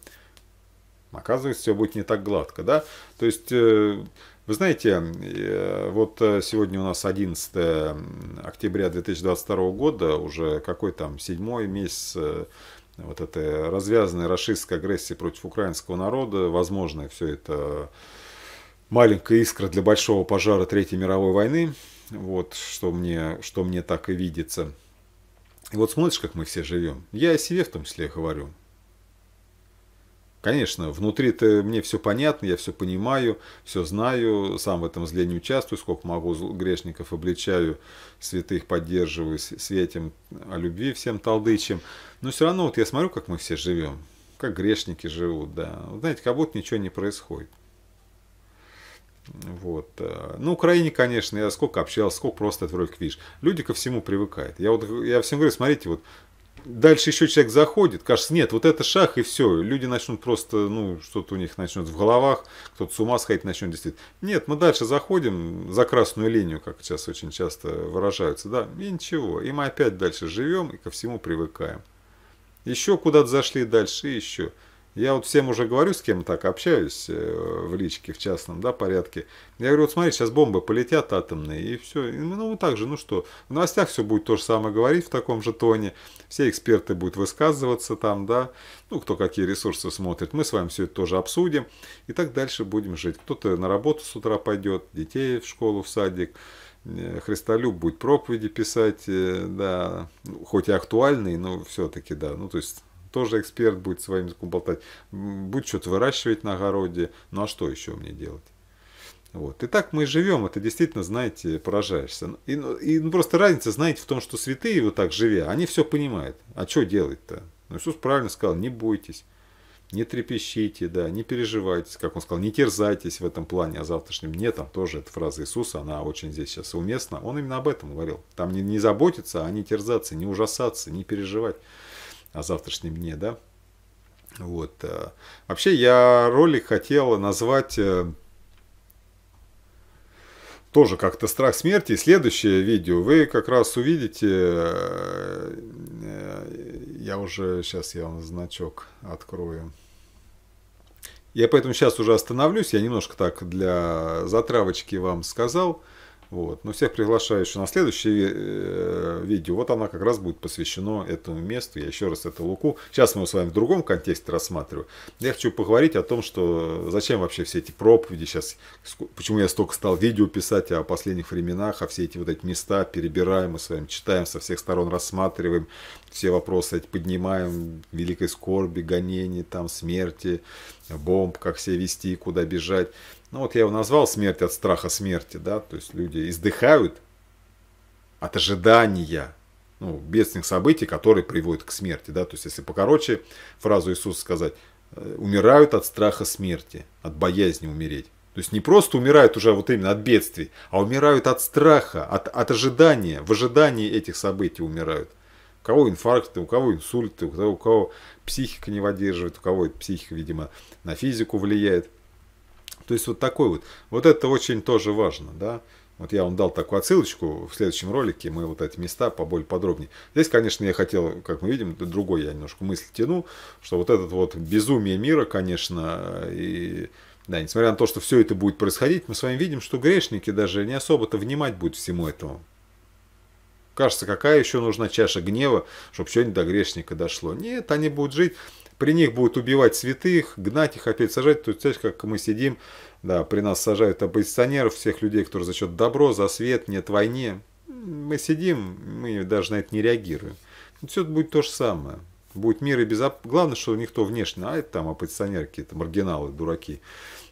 Оказывается, все будет не так гладко, да? То есть, э, вы знаете, э, вот э, сегодня у нас 11 октября 2022 года, уже какой там, седьмой месяц вот этой развязанной расистской агрессии против украинского народа, возможно, все это маленькая искра для большого пожара Третьей мировой войны, вот что мне, что мне так и видится. И вот смотришь, как мы все живем. Я о себе в том числе говорю. Конечно, внутри-то мне все понятно, я все понимаю, все знаю, сам в этом зле не участвую, сколько могу грешников обличаю, святых поддерживаю, светим о любви всем толдычим. Но все равно вот я смотрю, как мы все живем, как грешники живут, да. знаете, как будто ничего не происходит. Вот. Ну, Украине, конечно, я сколько общался, сколько просто этот ролик видишь. Люди ко всему привыкают. Я вот я всем говорю, смотрите, вот дальше еще человек заходит, кажется, нет, вот это шаг и все. Люди начнут просто, ну, что-то у них начнет в головах, кто-то с ума сходить начнет действительно. Нет, мы дальше заходим за красную линию, как сейчас очень часто выражаются, да, и ничего. И мы опять дальше живем и ко всему привыкаем. Еще куда-то зашли дальше и еще. Я вот всем уже говорю, с кем так общаюсь э, в личке, в частном да, порядке. Я говорю, вот смотри, сейчас бомбы полетят атомные, и все. И, ну, вот так же, ну что, в новостях все будет то же самое говорить в таком же тоне. Все эксперты будут высказываться там, да. Ну, кто какие ресурсы смотрит. Мы с вами все это тоже обсудим. И так дальше будем жить. Кто-то на работу с утра пойдет, детей в школу, в садик. Э, Христолюб будет проповеди писать, э, да, ну, хоть и актуальные, но все-таки, да, ну, то есть тоже эксперт будет своим языком болтать, будет что-то выращивать на огороде, ну а что еще мне делать? Вот. И так мы живем, это действительно, знаете, поражаешься. И, ну, и ну, просто разница, знаете, в том, что святые, вот так живя, они все понимают. А что делать-то? Ну, Иисус правильно сказал, не бойтесь, не трепещите, да, не переживайте, как он сказал, не терзайтесь в этом плане о завтрашнем дне. Там тоже эта фраза Иисуса, она очень здесь сейчас уместна. Он именно об этом говорил. Там не, не заботиться, а не терзаться, не ужасаться, не переживать о завтрашнем дне, да. Вот. Э, вообще я ролик хотел назвать э, тоже как-то страх смерти. Следующее видео вы как раз увидите. Э, я уже сейчас я вам значок открою. Я поэтому сейчас уже остановлюсь. Я немножко так для затравочки вам сказал. Вот. Но всех приглашаю еще на следующее э, видео. Вот она как раз будет посвящена этому месту. Я еще раз это луку. Сейчас мы с вами в другом контексте рассматриваем. Я хочу поговорить о том, что зачем вообще все эти проповеди сейчас. Почему я столько стал видео писать о последних временах, а все эти вот эти места перебираем, мы с вами читаем, со всех сторон рассматриваем. Все вопросы эти поднимаем. Великой скорби, гонений, там, смерти, бомб, как себя вести, куда бежать. Ну вот я его назвал «Смерть от страха смерти», да, то есть люди издыхают от ожидания ну, бедственных событий, которые приводят к смерти, да, то есть если покороче фразу Иисуса сказать, э, умирают от страха смерти, от боязни умереть. То есть не просто умирают уже вот именно от бедствий, а умирают от страха, от, от ожидания, в ожидании этих событий умирают. У кого инфаркты, у кого инсульты, у кого, у кого психика не выдерживает, у кого психика, видимо, на физику влияет. То есть вот такой вот. Вот это очень тоже важно, да. Вот я вам дал такую отсылочку, в следующем ролике мы вот эти места поболее подробнее. Здесь, конечно, я хотел, как мы видим, другой я немножко мысль тяну, что вот этот вот безумие мира, конечно, и да, несмотря на то, что все это будет происходить, мы с вами видим, что грешники даже не особо-то внимать будут всему этому. Кажется, какая еще нужна чаша гнева, чтобы что-нибудь до грешника дошло. Нет, они будут жить при них будут убивать святых, гнать их, опять сажать. То есть, как мы сидим, да, при нас сажают оппозиционеров, всех людей, которые за счет добро, за свет, нет войне. Мы сидим, мы даже на это не реагируем. Все это будет то же самое. Будет мир и безопасность. Главное, что никто внешне, а это там оппозиционеры какие-то, маргиналы, дураки.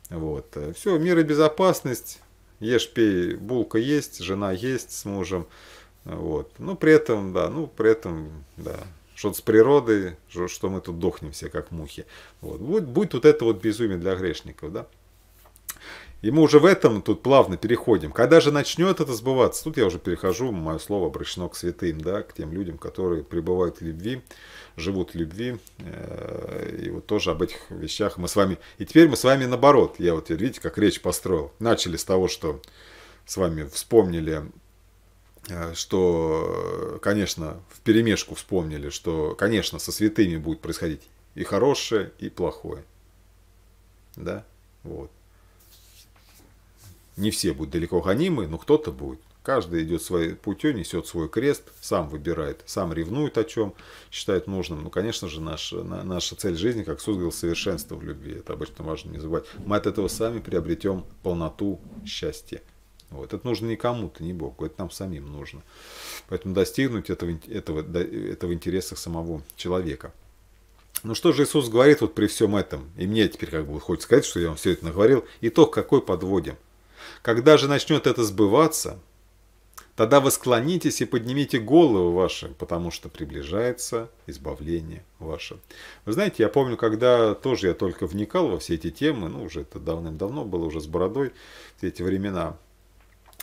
Вот. Все, мир и безопасность. Ешь, пей, булка есть, жена есть с мужем. Вот. ну при этом, да, ну при этом, да, что-то с природой, что, мы тут дохнем все как мухи. Вот. Будет, будет вот это вот безумие для грешников, да. И мы уже в этом тут плавно переходим. Когда же начнет это сбываться? Тут я уже перехожу, мое слово обращено к святым, да, к тем людям, которые пребывают в любви, живут в любви. Э, и вот тоже об этих вещах мы с вами... И теперь мы с вами наоборот. Я вот, видите, как речь построил. Начали с того, что с вами вспомнили Э, что, э, конечно, в перемешку вспомнили, что, конечно, со святыми будет происходить и хорошее, и плохое. Да? Вот. Не все будут далеко гонимы, но кто-то будет. Каждый идет своим путем, несет свой крест, сам выбирает, сам ревнует о чем, считает нужным. Ну, конечно же, наша, э, наша цель жизни, как Иисус говорил, совершенство в любви. Это обычно важно не забывать. Мы от этого сами приобретем полноту счастья. Вот. Это нужно не кому-то, не Богу, это нам самим нужно. Поэтому достигнуть этого, этого, этого в интересах самого человека. Ну что же Иисус говорит вот при всем этом? И мне теперь как бы хочется сказать, что я вам все это наговорил. Итог какой подводим? Когда же начнет это сбываться, тогда восклонитесь и поднимите головы ваши, потому что приближается избавление ваше. Вы знаете, я помню, когда тоже я только вникал во все эти темы, ну уже это давным-давно было, уже с бородой, все эти времена,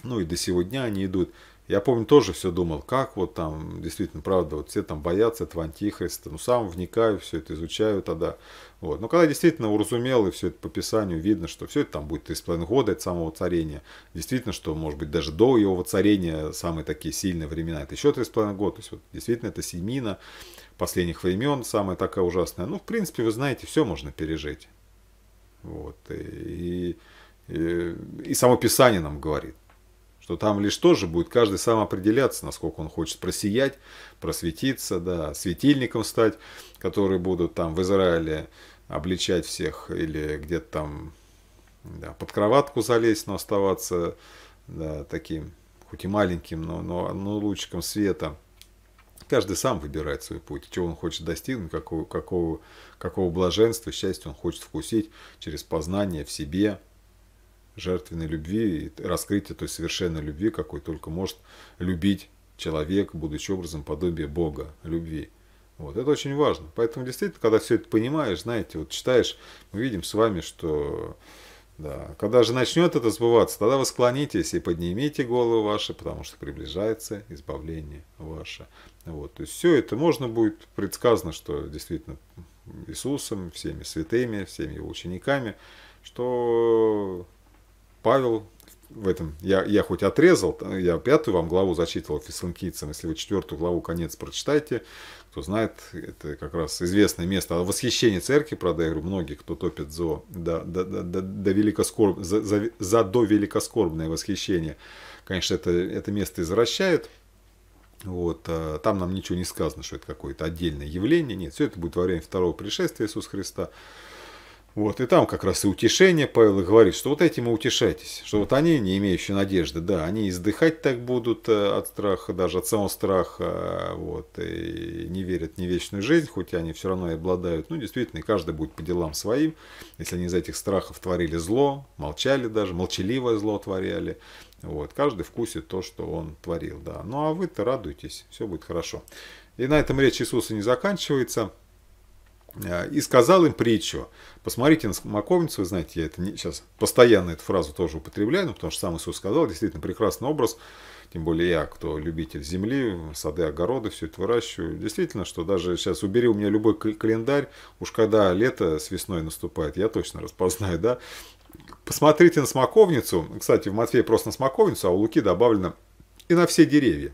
ну и до сегодня они идут. Я помню, тоже все думал, как вот там, действительно, правда, вот все там боятся этого антихриста. Ну, сам вникаю, все это изучаю тогда. Вот. Но когда действительно уразумел, и все это по Писанию видно, что все это там будет 3,5 года от самого царения. Действительно, что, может быть, даже до его царения самые такие сильные времена, это еще 3,5 года. То есть, вот, действительно, это семина последних времен, самая такая ужасная. Ну, в принципе, вы знаете, все можно пережить. Вот. И, и, и само Писание нам говорит что там лишь тоже будет каждый сам определяться, насколько он хочет просиять, просветиться, да, светильником стать, которые будут там в Израиле обличать всех или где-то там да, под кроватку залезть, но оставаться да, таким, хоть и маленьким, но, но, но лучиком света. Каждый сам выбирает свой путь, чего он хочет достигнуть, какого, какого, какого блаженства, счастья он хочет вкусить через познание в себе, жертвенной любви и раскрытия той совершенной любви, какой только может любить человек, будучи образом подобия Бога, любви. Вот, это очень важно. Поэтому действительно, когда все это понимаешь, знаете, вот читаешь, мы видим с вами, что да, когда же начнет это сбываться, тогда вы склонитесь и поднимите головы ваши, потому что приближается избавление ваше. Вот, то есть все это можно будет предсказано, что действительно Иисусом, всеми святыми, всеми его учениками, что Павел в этом, я, я хоть отрезал, э, я пятую вам главу зачитывал фессалоникийцам, если вы четвертую главу конец прочитаете, кто знает, это как раз известное место. А восхищение церкви, правда, я говорю, многие, кто топит за, да, да, да, да, да великоскорб, за, за, за до великоскорбное восхищение, конечно, это, это место извращает. Вот, а там нам ничего не сказано, что это какое-то отдельное явление. Нет, все это будет во время второго пришествия Иисуса Христа. Вот, и там как раз и утешение, Павел говорит, что вот этим и утешайтесь, что вот они, не имеющие надежды, да, они издыхать так будут э, от страха, даже от самого страха, вот, и не верят в вечную жизнь, хоть они все равно и обладают, ну, действительно, и каждый будет по делам своим, если они из этих страхов творили зло, молчали даже, молчаливое зло творяли, вот, каждый вкусит то, что он творил, да, ну, а вы-то радуйтесь, все будет хорошо. И на этом речь Иисуса не заканчивается, и сказал им притчу. Посмотрите на смоковницу, вы знаете, я это не, сейчас постоянно эту фразу тоже употребляю, ну, потому что сам Иисус сказал, действительно прекрасный образ, тем более я, кто любитель земли, сады, огороды, все это выращиваю. Действительно, что даже сейчас убери у меня любой календарь, уж когда лето с весной наступает, я точно распознаю, да. Посмотрите на смоковницу, кстати, в Матфея просто на смоковницу, а у Луки добавлено и на все деревья.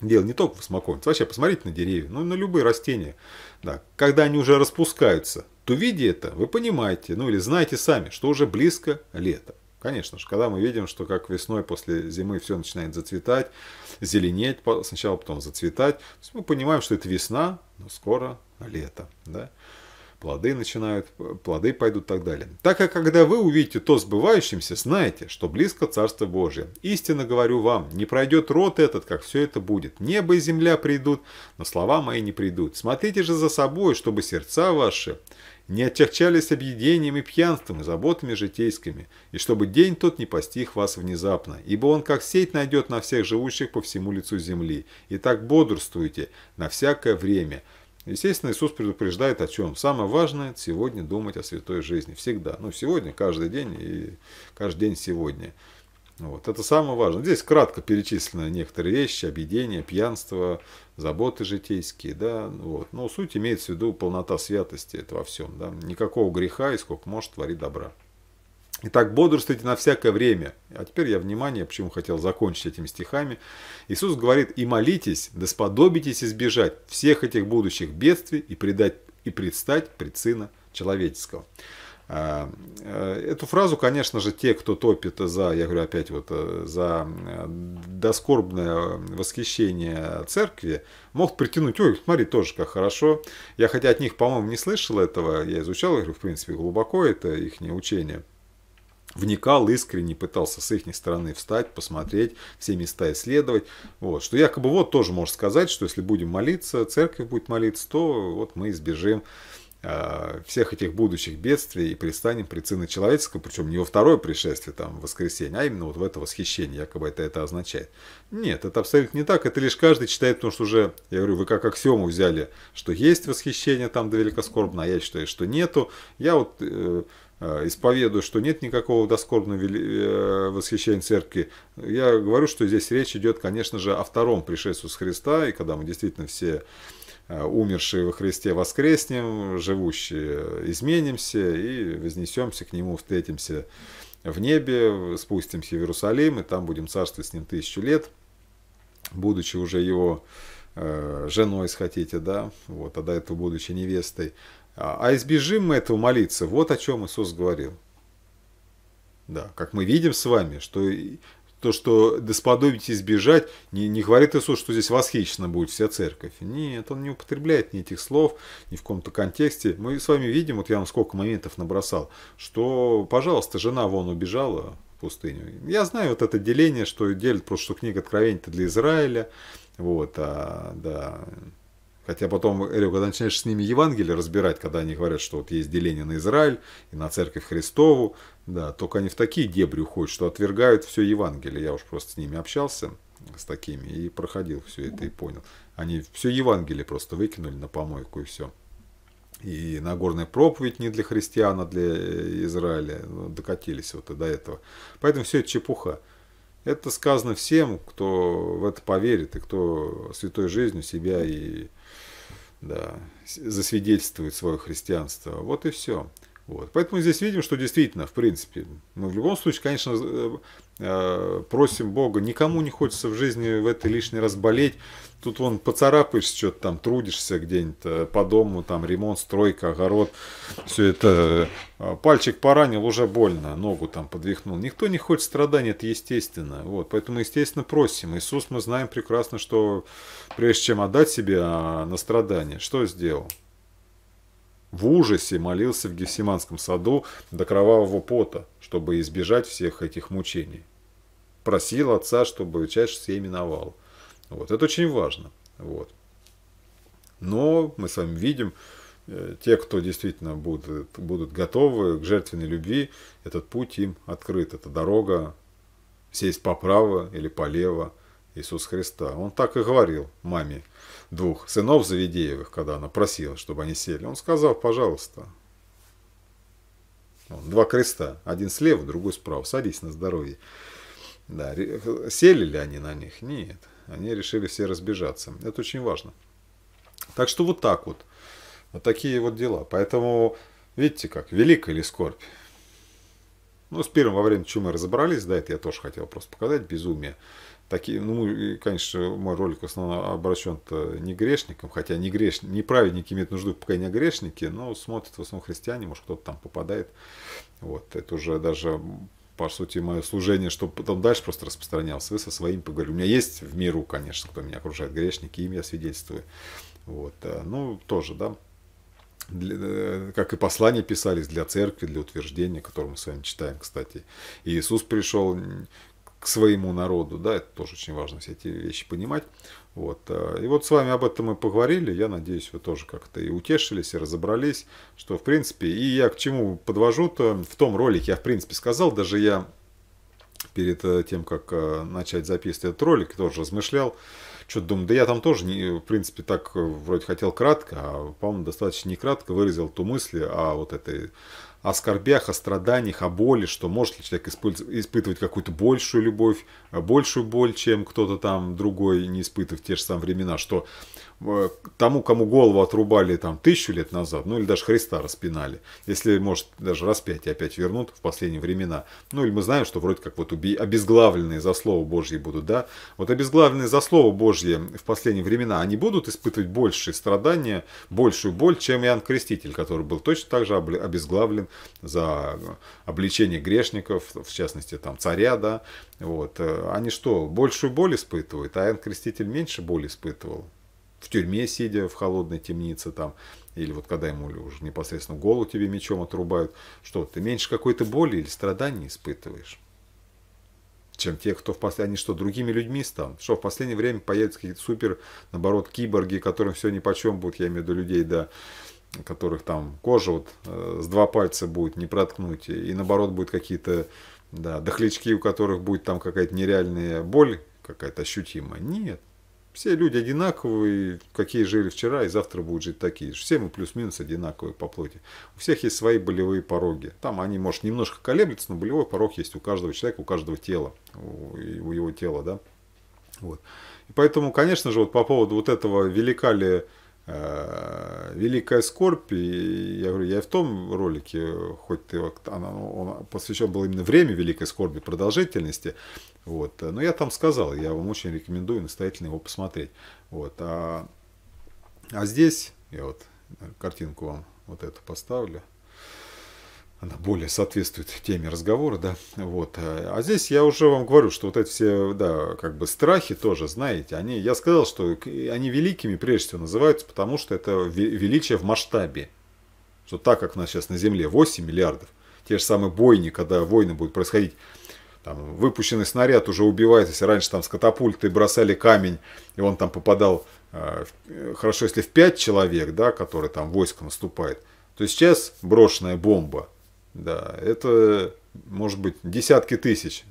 Дело не только в смоковнице, вообще посмотрите на деревья, ну и на любые растения. Да. Когда они уже распускаются, то видя это, вы понимаете, ну или знаете сами, что уже близко лето. Конечно же, когда мы видим, что как весной после зимы все начинает зацветать, зеленеть сначала, потом зацветать, мы понимаем, что это весна, но скоро лето. Да? плоды начинают, плоды пойдут и так далее. Так как когда вы увидите то сбывающимся, знайте, что близко Царство Божие. Истинно говорю вам, не пройдет рот этот, как все это будет. Небо и земля придут, но слова мои не придут. Смотрите же за собой, чтобы сердца ваши не отягчались объедением и пьянством и заботами житейскими, и чтобы день тот не постиг вас внезапно, ибо он как сеть найдет на всех живущих по всему лицу земли. И так бодрствуйте на всякое время, Естественно, Иисус предупреждает о чем? Самое важное сегодня думать о святой жизни. Всегда. Ну, сегодня, каждый день и каждый день сегодня. Вот. Это самое важное. Здесь кратко перечислены некоторые вещи, объедение, пьянство, заботы житейские. Да? Вот. Но суть имеется в виду полнота святости это во всем. Да? Никакого греха и сколько может творить добра. Итак, бодрствуйте на всякое время. А теперь я, внимание, почему хотел закончить этими стихами. Иисус говорит, и молитесь, да сподобитесь избежать всех этих будущих бедствий и, предать, и предстать пред Сына Человеческого. А, э, эту фразу, конечно же, те, кто топит за, я говорю опять вот, э, за э, доскорбное восхищение церкви, могут притянуть, ой, смотри, тоже как хорошо. Я хотя от них, по-моему, не слышал этого, я изучал, я говорю, в принципе, глубоко это их учение вникал искренне, пытался с их стороны встать, посмотреть, все места исследовать. Вот. Что якобы вот тоже можно сказать, что если будем молиться, церковь будет молиться, то вот мы избежим а, всех этих будущих бедствий и пристанем пред Сына Человеческого, причем не во второе пришествие, там, в воскресенье, а именно вот в это восхищение, якобы это, это означает. Нет, это абсолютно не так, это лишь каждый читает, потому что уже, я говорю, вы как аксиому взяли, что есть восхищение там до великоскорбно, а я считаю, что нету. Я вот э, Э, исповедую, что нет никакого доскорбного э, восхищения церкви. Я говорю, что здесь речь идет, конечно же, о втором пришествии с Христа, и когда мы действительно все э, умершие во Христе воскреснем, живущие изменимся и вознесемся к Нему, встретимся в небе, спустимся в Иерусалим, и там будем царствовать с Ним тысячу лет, будучи уже Его женой, если хотите, да, вот, а до этого будучи невестой. А, а избежим мы этого молиться, вот о чем Иисус говорил. Да, как мы видим с вами, что то, что досподобитесь избежать, не, не говорит Иисус, что здесь восхищена будет вся церковь. Нет, он не употребляет ни этих слов, ни в каком-то контексте. Мы с вами видим, вот я вам сколько моментов набросал, что, пожалуйста, жена вон убежала в пустыню. Я знаю вот это деление, что делит, просто что книга Откровения-то для Израиля, вот, а, да, Хотя потом, Эрик когда начинаешь с ними Евангелие разбирать, когда они говорят, что вот есть деление на Израиль и на Церковь Христову, да, только они в такие дебри уходят, что отвергают все Евангелие. Я уж просто с ними общался, с такими, и проходил все это и понял. Они все Евангелие просто выкинули на помойку и все. И Нагорная проповедь не для христиан, а для э, Израиля. Ну, докатились вот и до этого. Поэтому все это чепуха. Это сказано всем, кто в это поверит и кто святой жизнью себя и да, засвидетельствует свое христианство. Вот и все. Вот. Поэтому здесь видим, что действительно, в принципе, мы ну, в любом случае, конечно, э, э, просим Бога, никому не хочется в жизни в этой лишний раз болеть. Тут вон поцарапаешься, что-то там трудишься где-нибудь э, по дому, там ремонт, стройка, огород, все это. Пальчик поранил, уже больно, ногу там подвихнул. Никто не хочет страданий, это естественно. Вот. Поэтому, естественно, просим. Иисус, мы знаем прекрасно, что прежде чем отдать себя а, на страдания, что сделал? В ужасе молился в Гефсиманском саду до кровавого пота, чтобы избежать всех этих мучений. Просил отца, чтобы чаще все именовал. Вот. Это очень важно. Вот. Но мы с вами видим, э, те, кто действительно будут, будут готовы к жертвенной любви, этот путь им открыт. эта дорога сесть по право или по лево Иисус Христа. Он так и говорил маме двух сынов Завидеевых, когда она просила, чтобы они сели. Он сказал, пожалуйста, два креста, один слева, другой справа, садись на здоровье. Да, сели ли они на них? Нет, они решили все разбежаться. Это очень важно. Так что вот так вот, вот такие вот дела. Поэтому, видите как, велика ли скорбь? Ну, с первым во время чумы разобрались, да, это я тоже хотел просто показать, безумие такие, ну, конечно, мой ролик основно обращен не грешникам, хотя не, греш, не праведники имеют нужду пока не грешники, но смотрят в основном христиане, может, кто-то там попадает. Вот, это уже даже, по сути, мое служение, чтобы потом дальше просто распространялся, вы со своим поговорили. У меня есть в миру, конечно, кто меня окружает, грешники, им я свидетельствую. Вот, э, ну, тоже, да, для, э, как и послания писались для церкви, для утверждения, которое мы с вами читаем, кстати. И Иисус пришел к своему народу, да, это тоже очень важно, все эти вещи понимать. Вот. Э, и вот с вами об этом мы поговорили, я надеюсь, вы тоже как-то и утешились, и разобрались, что в принципе, и я к чему подвожу-то, в том ролике я в принципе сказал, даже я перед э, тем, как э, начать записывать этот ролик, тоже размышлял, что-то думаю, да я там тоже, не, в принципе, так вроде хотел кратко, а, по-моему, достаточно не кратко выразил ту мысль о вот этой о скорбях, о страданиях, о боли, что может ли человек испытывать какую-то большую любовь, большую боль, чем кто-то там другой, не испытывать в те же самые времена, что Э, тому, кому голову отрубали там тысячу лет назад, ну или даже Христа распинали, если, может, даже распятие опять вернут в последние времена, ну или мы знаем, что вроде как вот обезглавленные за Слово Божье будут, да, вот обезглавленные за Слово Божье в последние времена, они будут испытывать большие страдания, большую боль, чем Иоанн Креститель, который был точно так же обезглавлен за обличение грешников, в частности, там, царя, да, вот, э, они что, большую боль испытывают, а Иоанн Креститель меньше боли испытывал, в тюрьме сидя, в холодной темнице там, или вот когда ему уже непосредственно голову тебе мечом отрубают, что ты меньше какой-то боли или страданий испытываешь, чем те, кто в последнее, они что, другими людьми станут, что в последнее время появятся какие-то супер, наоборот, киборги, которым все ни по чем будет, я имею в виду людей, да, которых там кожа вот э, с два пальца будет не проткнуть, и, и наоборот будут какие-то, да, дохлячки, у которых будет там какая-то нереальная боль, какая-то ощутимая. Нет. Все люди одинаковые, какие жили вчера и завтра будут жить такие же. Все мы плюс-минус одинаковые по плоти. У всех есть свои болевые пороги. Там они, может, немножко колеблются, но болевой порог есть у каждого человека, у каждого тела, у, его тела, да. Вот. И поэтому, конечно же, вот по поводу вот этого велика ли Великая скорбь, я говорю, я и в том ролике, хоть ты, а, ну, она, он посвящен был именно время Великой скорби, продолжительности, вот, но ну, я там сказал, я вам очень рекомендую настоятельно его посмотреть, вот, а, а здесь, я вот картинку вам вот эту поставлю, она более соответствует теме разговора, да, вот. А здесь я уже вам говорю, что вот эти все, да, как бы страхи тоже, знаете, они, я сказал, что они великими прежде всего называются, потому что это величие в масштабе, что так как у нас сейчас на Земле 8 миллиардов, те же самые бойни, когда войны будут происходить, там, выпущенный снаряд уже убивает, если раньше там с катапульты бросали камень, и он там попадал, э, хорошо, если в 5 человек, да, который там войско наступает, то сейчас брошенная бомба – да, это может быть десятки тысяч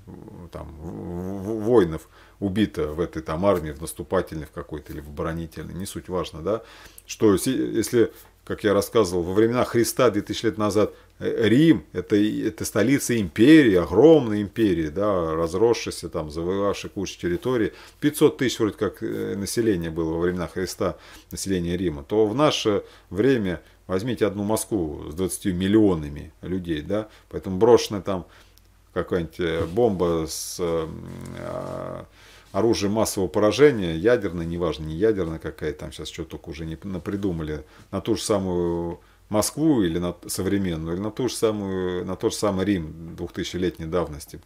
там, воинов убито в этой там армии, в наступательной в какой-то или в оборонительной, не суть важно, да, что если, как я рассказывал, во времена Христа 2000 лет назад э, Рим, это, это столица империи, огромной империи, да, разросшейся там, завоевавшей кучу территорий, 500 тысяч вроде как э, населения было во времена Христа, население Рима, то в наше время Возьмите одну Москву с 20 миллионами людей, да, поэтому брошенная там какая-нибудь э, бомба с э, а, оружием массового поражения, ядерное, неважно, не ядерное какая, там сейчас что только уже не придумали на ту же самую Москву или на современную, или на ту же самую, на тот же самый Рим 2000-летней давности.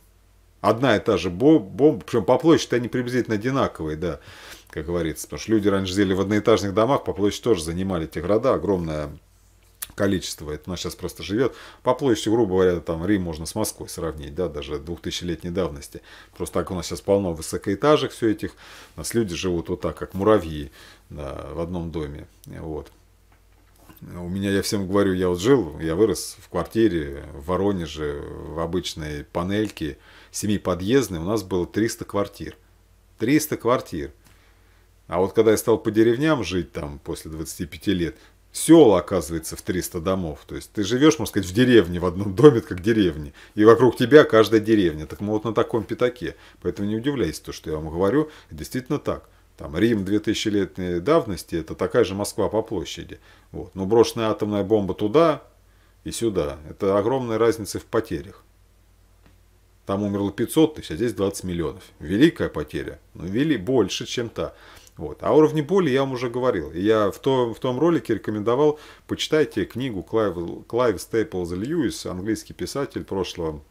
Одна и та же бомба, причем по площади они приблизительно одинаковые, да, как говорится, потому что люди раньше жили в одноэтажных домах, по площади тоже занимали эти города, огромная количество. Это у нас сейчас просто живет. По площади, грубо говоря, там Рим можно с Москвой сравнить, да, даже 2000-летней давности. Просто так у нас сейчас полно высокоэтажек все этих. У нас люди живут вот так, как муравьи да, в одном доме. Вот. У меня, я всем говорю, я вот жил, я вырос в квартире в Воронеже, в обычной панельке, подъездной. у нас было 300 квартир. 300 квартир. А вот когда я стал по деревням жить там после 25 лет, сел, оказывается, в 300 домов. То есть ты живешь, можно сказать, в деревне, в одном доме, как деревне. И вокруг тебя каждая деревня. Так мы вот на таком пятаке. Поэтому не удивляйся, то, что я вам говорю. Действительно так. Там Рим 2000 летней давности, это такая же Москва по площади. Вот. Но брошенная атомная бомба туда и сюда. Это огромная разница в потерях. Там умерло 500 тысяч, а здесь 20 миллионов. Великая потеря. Но ну, вели больше, чем та. Вот. А уровни боли я вам уже говорил. Я в, том в том ролике рекомендовал, почитайте книгу Клайв, Клайв Стейплз Льюис, английский писатель прошлого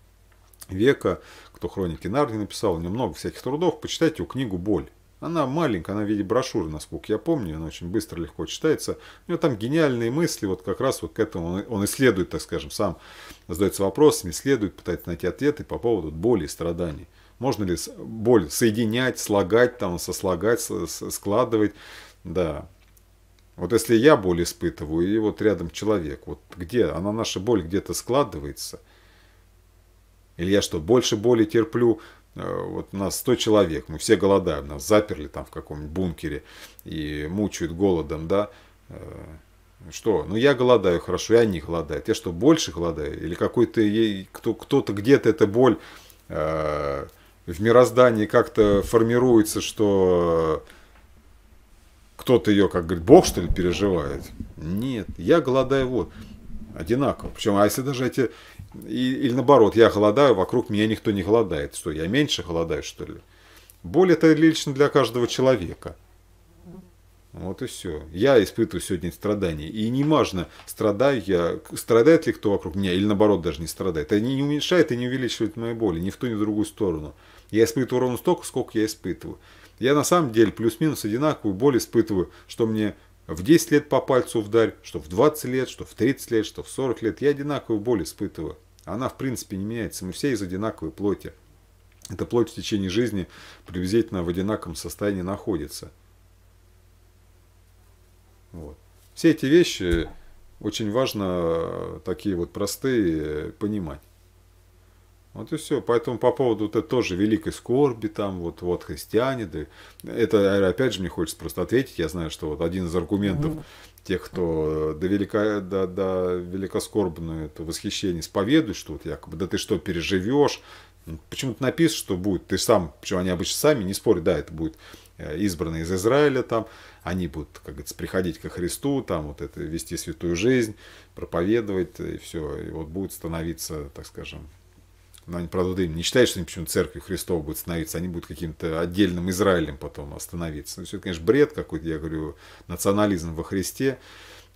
века, кто хроники Нарни написал, у него много всяких трудов, почитайте его книгу «Боль». Она маленькая, она в виде брошюры, насколько я помню, она очень быстро, легко читается. У него там гениальные мысли, вот как раз вот к этому он, он исследует, так скажем, сам задается вопросами, исследует, пытается найти ответы по поводу боли и страданий. Можно ли боль соединять, слагать, там, сослагать, складывать? Да. Вот если я боль испытываю, и вот рядом человек, вот где она, наша боль где-то складывается? Или я что, больше боли терплю, э, вот у нас 100 человек, мы все голодаем, нас заперли там в каком-нибудь бункере и мучают голодом, да, э, что? Ну, я голодаю, хорошо, я не голодают. Я что, больше голодаю? Или какой-то, кто-то где-то эта боль э, в мироздании как-то формируется, что кто-то ее, как говорит, Бог, что ли, переживает? Нет, я голодаю вот. Одинаково. Причем, а если даже эти... И, или наоборот, я голодаю, вокруг меня никто не голодает. Что, я меньше голодаю, что ли? Боль это лично для каждого человека. Вот и все. Я испытываю сегодня страдания. И не страдаю я, страдает ли кто вокруг меня, или наоборот даже не страдает. Это не уменьшает и не увеличивает мои боли ни в ту, ни в другую сторону. Я испытываю ровно столько, сколько я испытываю. Я на самом деле плюс-минус одинаковую боль испытываю, что мне в 10 лет по пальцу вдарь, что в 20 лет, что в 30 лет, что в 40 лет. Я одинаковую боль испытываю. Она в принципе не меняется. Мы все из одинаковой плоти. Эта плоть в течение жизни приблизительно в одинаковом состоянии находится. Вот. Все эти вещи очень важно э, такие вот простые э, понимать. Вот и все. Поэтому по поводу вот это тоже великой скорби, там вот, вот христиане, да, это опять же мне хочется просто ответить. Я знаю, что вот один из аргументов mm тех, кто до, велика, до, до великоскорбное это восхищение исповедует, что вот якобы, да ты что, переживешь, почему-то написано, что будет, ты сам, почему они обычно сами не спорят, да, это будет э, избранные из Израиля там, они будут, как говорится, приходить ко Христу, там вот это, вести святую жизнь, проповедовать, и все, и вот будет становиться, так скажем, но ну, они, правда, им не считают, что они почему церковью Христова будут становиться, они будут каким-то отдельным Израилем потом остановиться. Ну, все это, конечно, бред какой-то, я говорю, национализм во Христе,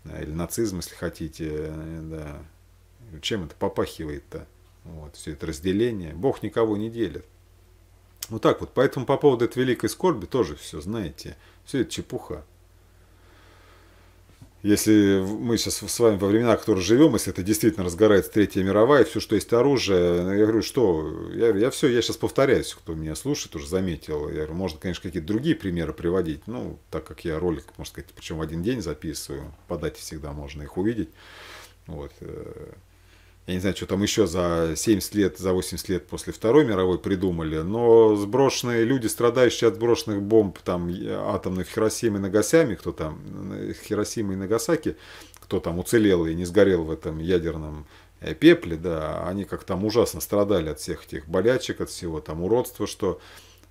э, или нацизм, если хотите, э, да. Ну, чем это попахивает-то? Вот, все это разделение. Бог никого не делит. Вот так вот. Поэтому по поводу этой великой скорби тоже все, знаете, все это чепуха. Если мы сейчас с вами во времена, в которых живем, если это действительно разгорается Третья мировая, все, что есть оружие, ну, я говорю, что, я, я все, я сейчас повторяюсь, кто меня слушает, уже заметил. Я говорю, можно, конечно, какие-то другие примеры приводить, ну, так как я ролик, можно сказать, причем в один день записываю, подать всегда можно их увидеть. Вот. Э, я не знаю, что там еще за 70 лет, за 80 лет после Второй мировой придумали, но сброшенные люди, страдающие от сброшенных бомб там атомных Хиросимы и Нагасями, кто там, Хиросимы и Нагасаки, кто там уцелел и не сгорел в этом ядерном э, пепле, да, они как там ужасно страдали от всех этих болячек, от всего там уродства, что,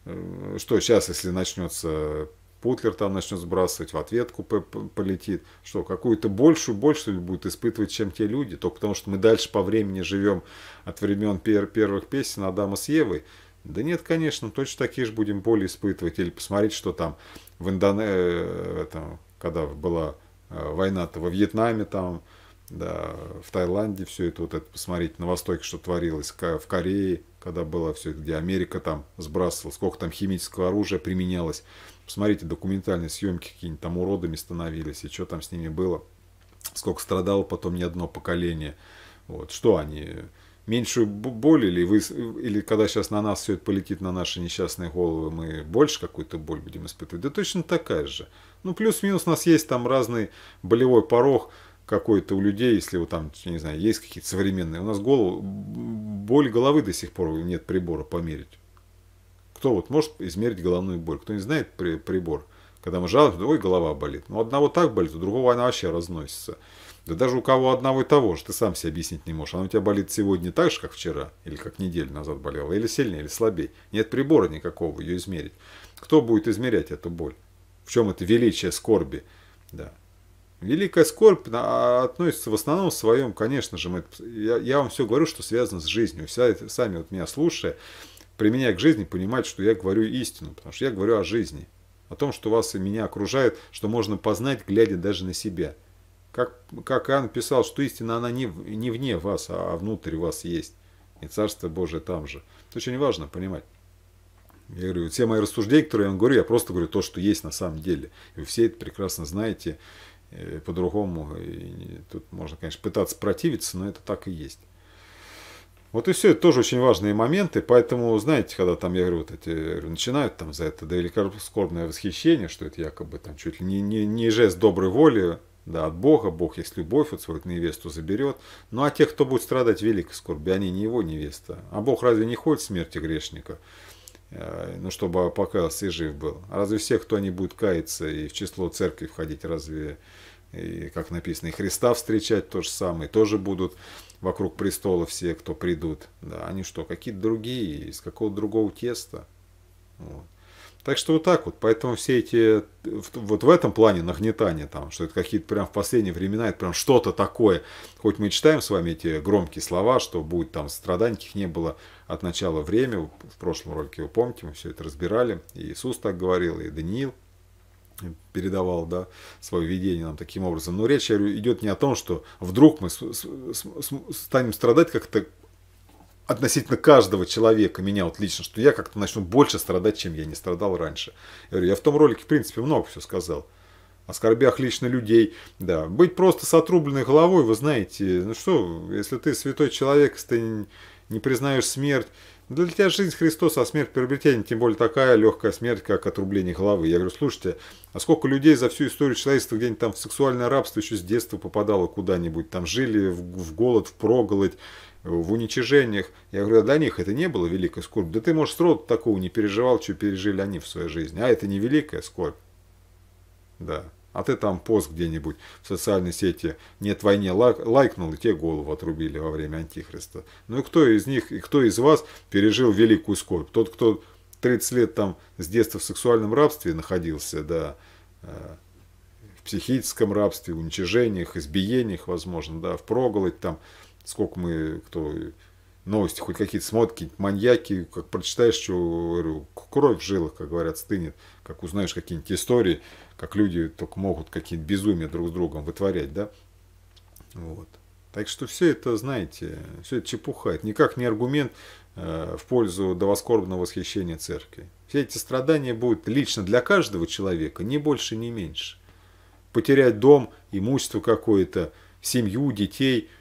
э, что сейчас, если начнется Путлер там начнет сбрасывать, в ответку полетит. Что, какую-то большую боль, что ли, будут испытывать, чем те люди? Только потому, что мы дальше по времени живем от времен пер первых песен Адама с Евой. Да нет, конечно, точно такие же будем боли испытывать. Или посмотреть, что там в Индонезии, э, когда была э, война-то во Вьетнаме, там, да, в Таиланде все это, вот это посмотреть на Востоке, что творилось, в Корее, когда было все это, где Америка там сбрасывала, сколько там химического оружия применялось. Посмотрите документальные съемки, какие-нибудь там уродами становились, и что там с ними было, сколько страдало потом не одно поколение. Вот, что они, меньшую боль или, вы, или когда сейчас на нас все это полетит, на наши несчастные головы, мы больше какую-то боль будем испытывать? Да точно такая же. Ну, плюс-минус у нас есть там разный болевой порог какой-то у людей, если вот там, не знаю, есть какие-то современные. У нас голову, боль головы до сих пор нет прибора померить кто вот может измерить головную боль? Кто не знает при, прибор? Когда мы жалуемся, ой, голова болит. Ну, одного так болит, у другого она вообще разносится. Да даже у кого одного и того же, ты сам себе объяснить не можешь. Она у тебя болит сегодня так же, как вчера, или как неделю назад болела, или сильнее, или слабее. Нет прибора никакого ее измерить. Кто будет измерять эту боль? В чем это величие скорби? Да. Великая скорбь а, относится в основном в своем, конечно же, мы, я, я вам все говорю, что связано с жизнью. Вся, сами вот меня слушая, применяя к жизни, понимать, что я говорю истину, потому что я говорю о жизни, о том, что вас и меня окружает, что можно познать, глядя даже на себя. Как, как Иоанн писал, что истина, она не, не вне вас, а, а внутрь вас есть. И Царство Божие там же. Это очень важно понимать. Я говорю, все мои рассуждения, которые я вам говорю, я просто говорю то, что есть на самом деле. И вы все это прекрасно знаете э, по-другому. Тут можно, конечно, пытаться противиться, но это так и есть. Вот и все, это тоже очень важные моменты, поэтому, знаете, когда там, я говорю, вот эти, начинают там за это, да или скорбное восхищение, что это якобы там чуть ли не, не, не жест доброй воли, да, от Бога, Бог есть любовь, вот свою невесту заберет. Ну а те, кто будет страдать великой скорби, они не его невеста. А Бог разве не хочет смерти грешника? Э, ну, чтобы покаялся и жив был. Разве все, кто не будет каяться и в число церкви входить, разве, и, как написано, и Христа встречать то же самое, тоже будут вокруг престола все, кто придут. Да, они что, какие-то другие, из какого другого теста. Вот. Так что вот так вот. Поэтому все эти, вот в этом плане нагнетание там, что это какие-то прям в последние времена, это прям что-то такое. Хоть мы читаем с вами эти громкие слова, что будет там страданий, их не было от начала времени. В прошлом ролике, вы помните, мы все это разбирали. И Иисус так говорил, и Даниил передавал да, свое видение нам таким образом. Но речь говорю, идет не о том, что вдруг мы станем страдать как-то относительно каждого человека, меня вот лично, что я как-то начну больше страдать, чем я не страдал раньше. Я говорю, я в том ролике, в принципе, много все сказал. О скорбях лично людей, да. Быть просто с отрубленной головой, вы знаете, ну что, если ты святой человек, если ты не признаешь смерть, для тебя жизнь Христоса, а смерть приобретения, тем более такая легкая смерть, как отрубление головы. Я говорю, слушайте, а сколько людей за всю историю человечества где-нибудь там в сексуальное рабство еще с детства попадало куда-нибудь, там жили в, голод, в проголодь, в уничижениях. Я говорю, а для них это не было великой скорбь. Да ты, может, род такого не переживал, что пережили они в своей жизни. А это не великая скорбь. Да а ты там пост где-нибудь в социальной сети «Нет войне» лайкнул, и те голову отрубили во время Антихриста. Ну и кто из них, и кто из вас пережил великую скорбь? Тот, кто 30 лет там с детства в сексуальном рабстве находился, да, э, в психическом рабстве, уничижениях, избиениях, возможно, да, в проголодь там, сколько мы, кто новости, хоть какие-то смотки, маньяки, как прочитаешь, что говорю, кровь в жилах, как говорят, стынет, как узнаешь какие-нибудь истории, как люди только могут какие-то безумия друг с другом вытворять, да? Вот. Так что все это, знаете, все это чепуха. Это никак не аргумент э, в пользу довоскорбного восхищения церкви. Все эти страдания будут лично для каждого человека, ни больше, ни меньше. Потерять дом, имущество какое-то, семью, детей –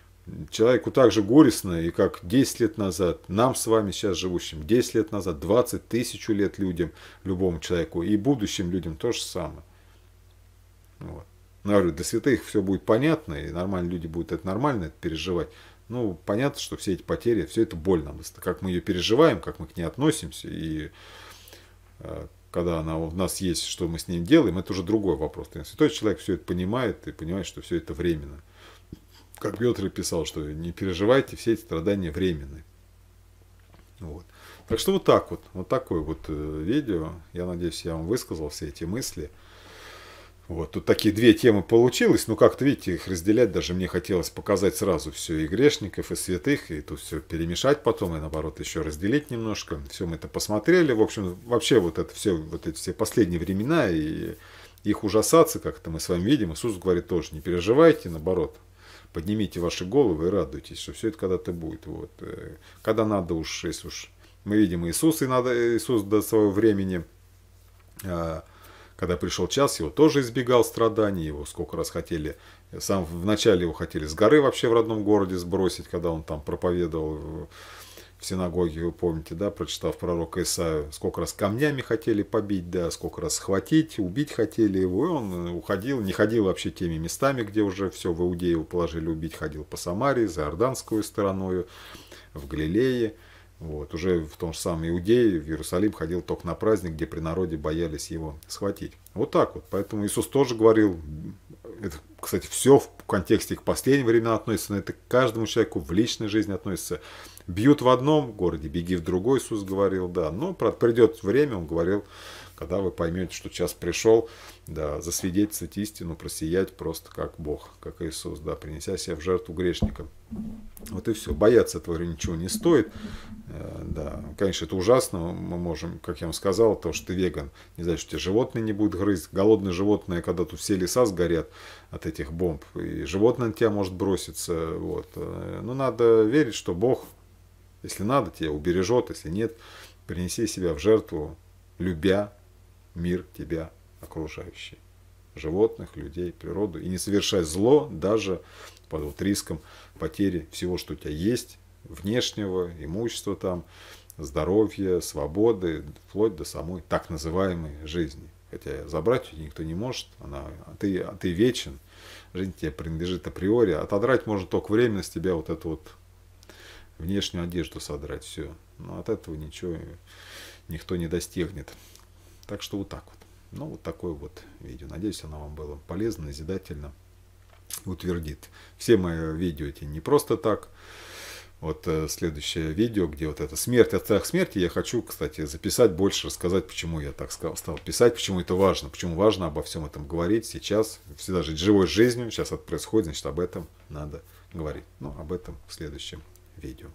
человеку так же горестно, и как 10 лет назад, нам с вами сейчас живущим, 10 лет назад, 20 тысячу лет людям, любому человеку, и будущим людям то же самое. Ну вот. Ну, я говорю, до святых все будет понятно, и нормальные люди будут это нормально это переживать. Ну, понятно, что все эти потери, все это больно. Как мы ее переживаем, как мы к ней относимся, и э, когда она у нас есть, что мы с ним делаем, это уже другой вопрос. Святой человек все это понимает и понимает, что все это временно. Как Петр писал, что не переживайте, все эти страдания временны. Вот. Так что вот так вот, вот такое вот э, видео. Я надеюсь, я вам высказал все эти мысли. Вот, тут такие две темы получилось, но как-то, видите, их разделять даже мне хотелось показать сразу все и грешников, и святых, и тут все перемешать потом, и наоборот еще разделить немножко. Все мы это посмотрели, в общем, вообще вот это все, вот эти все последние времена, и их ужасаться как-то мы с вами видим. Иисус говорит тоже, не переживайте, наоборот, поднимите ваши головы и радуйтесь, что все это когда-то будет. Вот. Э, когда надо уж, если уж мы видим Иисус, и надо, Иисус до своего времени а, – когда пришел час, его тоже избегал страданий, его сколько раз хотели, сам вначале его хотели с горы вообще в родном городе сбросить, когда он там проповедовал в синагоге, вы помните, да, прочитав пророка Исаию, сколько раз камнями хотели побить, да, сколько раз схватить, убить хотели его, и он уходил, не ходил вообще теми местами, где уже все в Иудею положили убить, ходил по Самарии, за Орданскую стороной, в Галилее. Вот. Уже в том же самом Иудее, в Иерусалим ходил только на праздник, где при народе боялись его схватить. Вот так вот. Поэтому Иисус тоже говорил, это, кстати, все в контексте к последним временам относится, но это к каждому человеку в личной жизни относится. Бьют в одном городе, беги в другой, Иисус говорил, да. Но придет время, он говорил, когда вы поймете, что час пришел, да, засвидетельствовать истину, просиять просто как Бог, как Иисус, да, принеся себя в жертву грешникам. Вот и все. Бояться этого ничего не стоит. Э, да, конечно, это ужасно. Мы можем, как я вам сказал, то, что ты веган, не значит, что тебе животные не будут грызть. Голодные животные, когда тут все леса сгорят от этих бомб, и животное на тебя может броситься. Вот. Э, Но ну, надо верить, что Бог, если надо, тебя убережет, если нет, принеси себя в жертву, любя, мир тебя окружающий. Животных, людей, природу. И не совершай зло даже под вот риском потери всего, что у тебя есть, внешнего, имущества там, здоровья, свободы, вплоть до самой так называемой жизни. Хотя забрать ее никто не может, она, а ты, а ты вечен, жизнь тебе принадлежит априори. Отодрать можно только временно с тебя вот эту вот внешнюю одежду содрать, все. Но от этого ничего никто не достигнет. Так что вот так вот. Ну, вот такое вот видео. Надеюсь, оно вам было полезно, назидательно, утвердит. Все мои видео эти не просто так. Вот э, следующее видео, где вот это смерть от страха смерти, я хочу, кстати, записать больше, рассказать, почему я так стал писать, почему это важно, почему важно обо всем этом говорить сейчас, всегда жить живой жизнью, сейчас это происходит, значит, об этом надо говорить. Ну, об этом в следующем видео.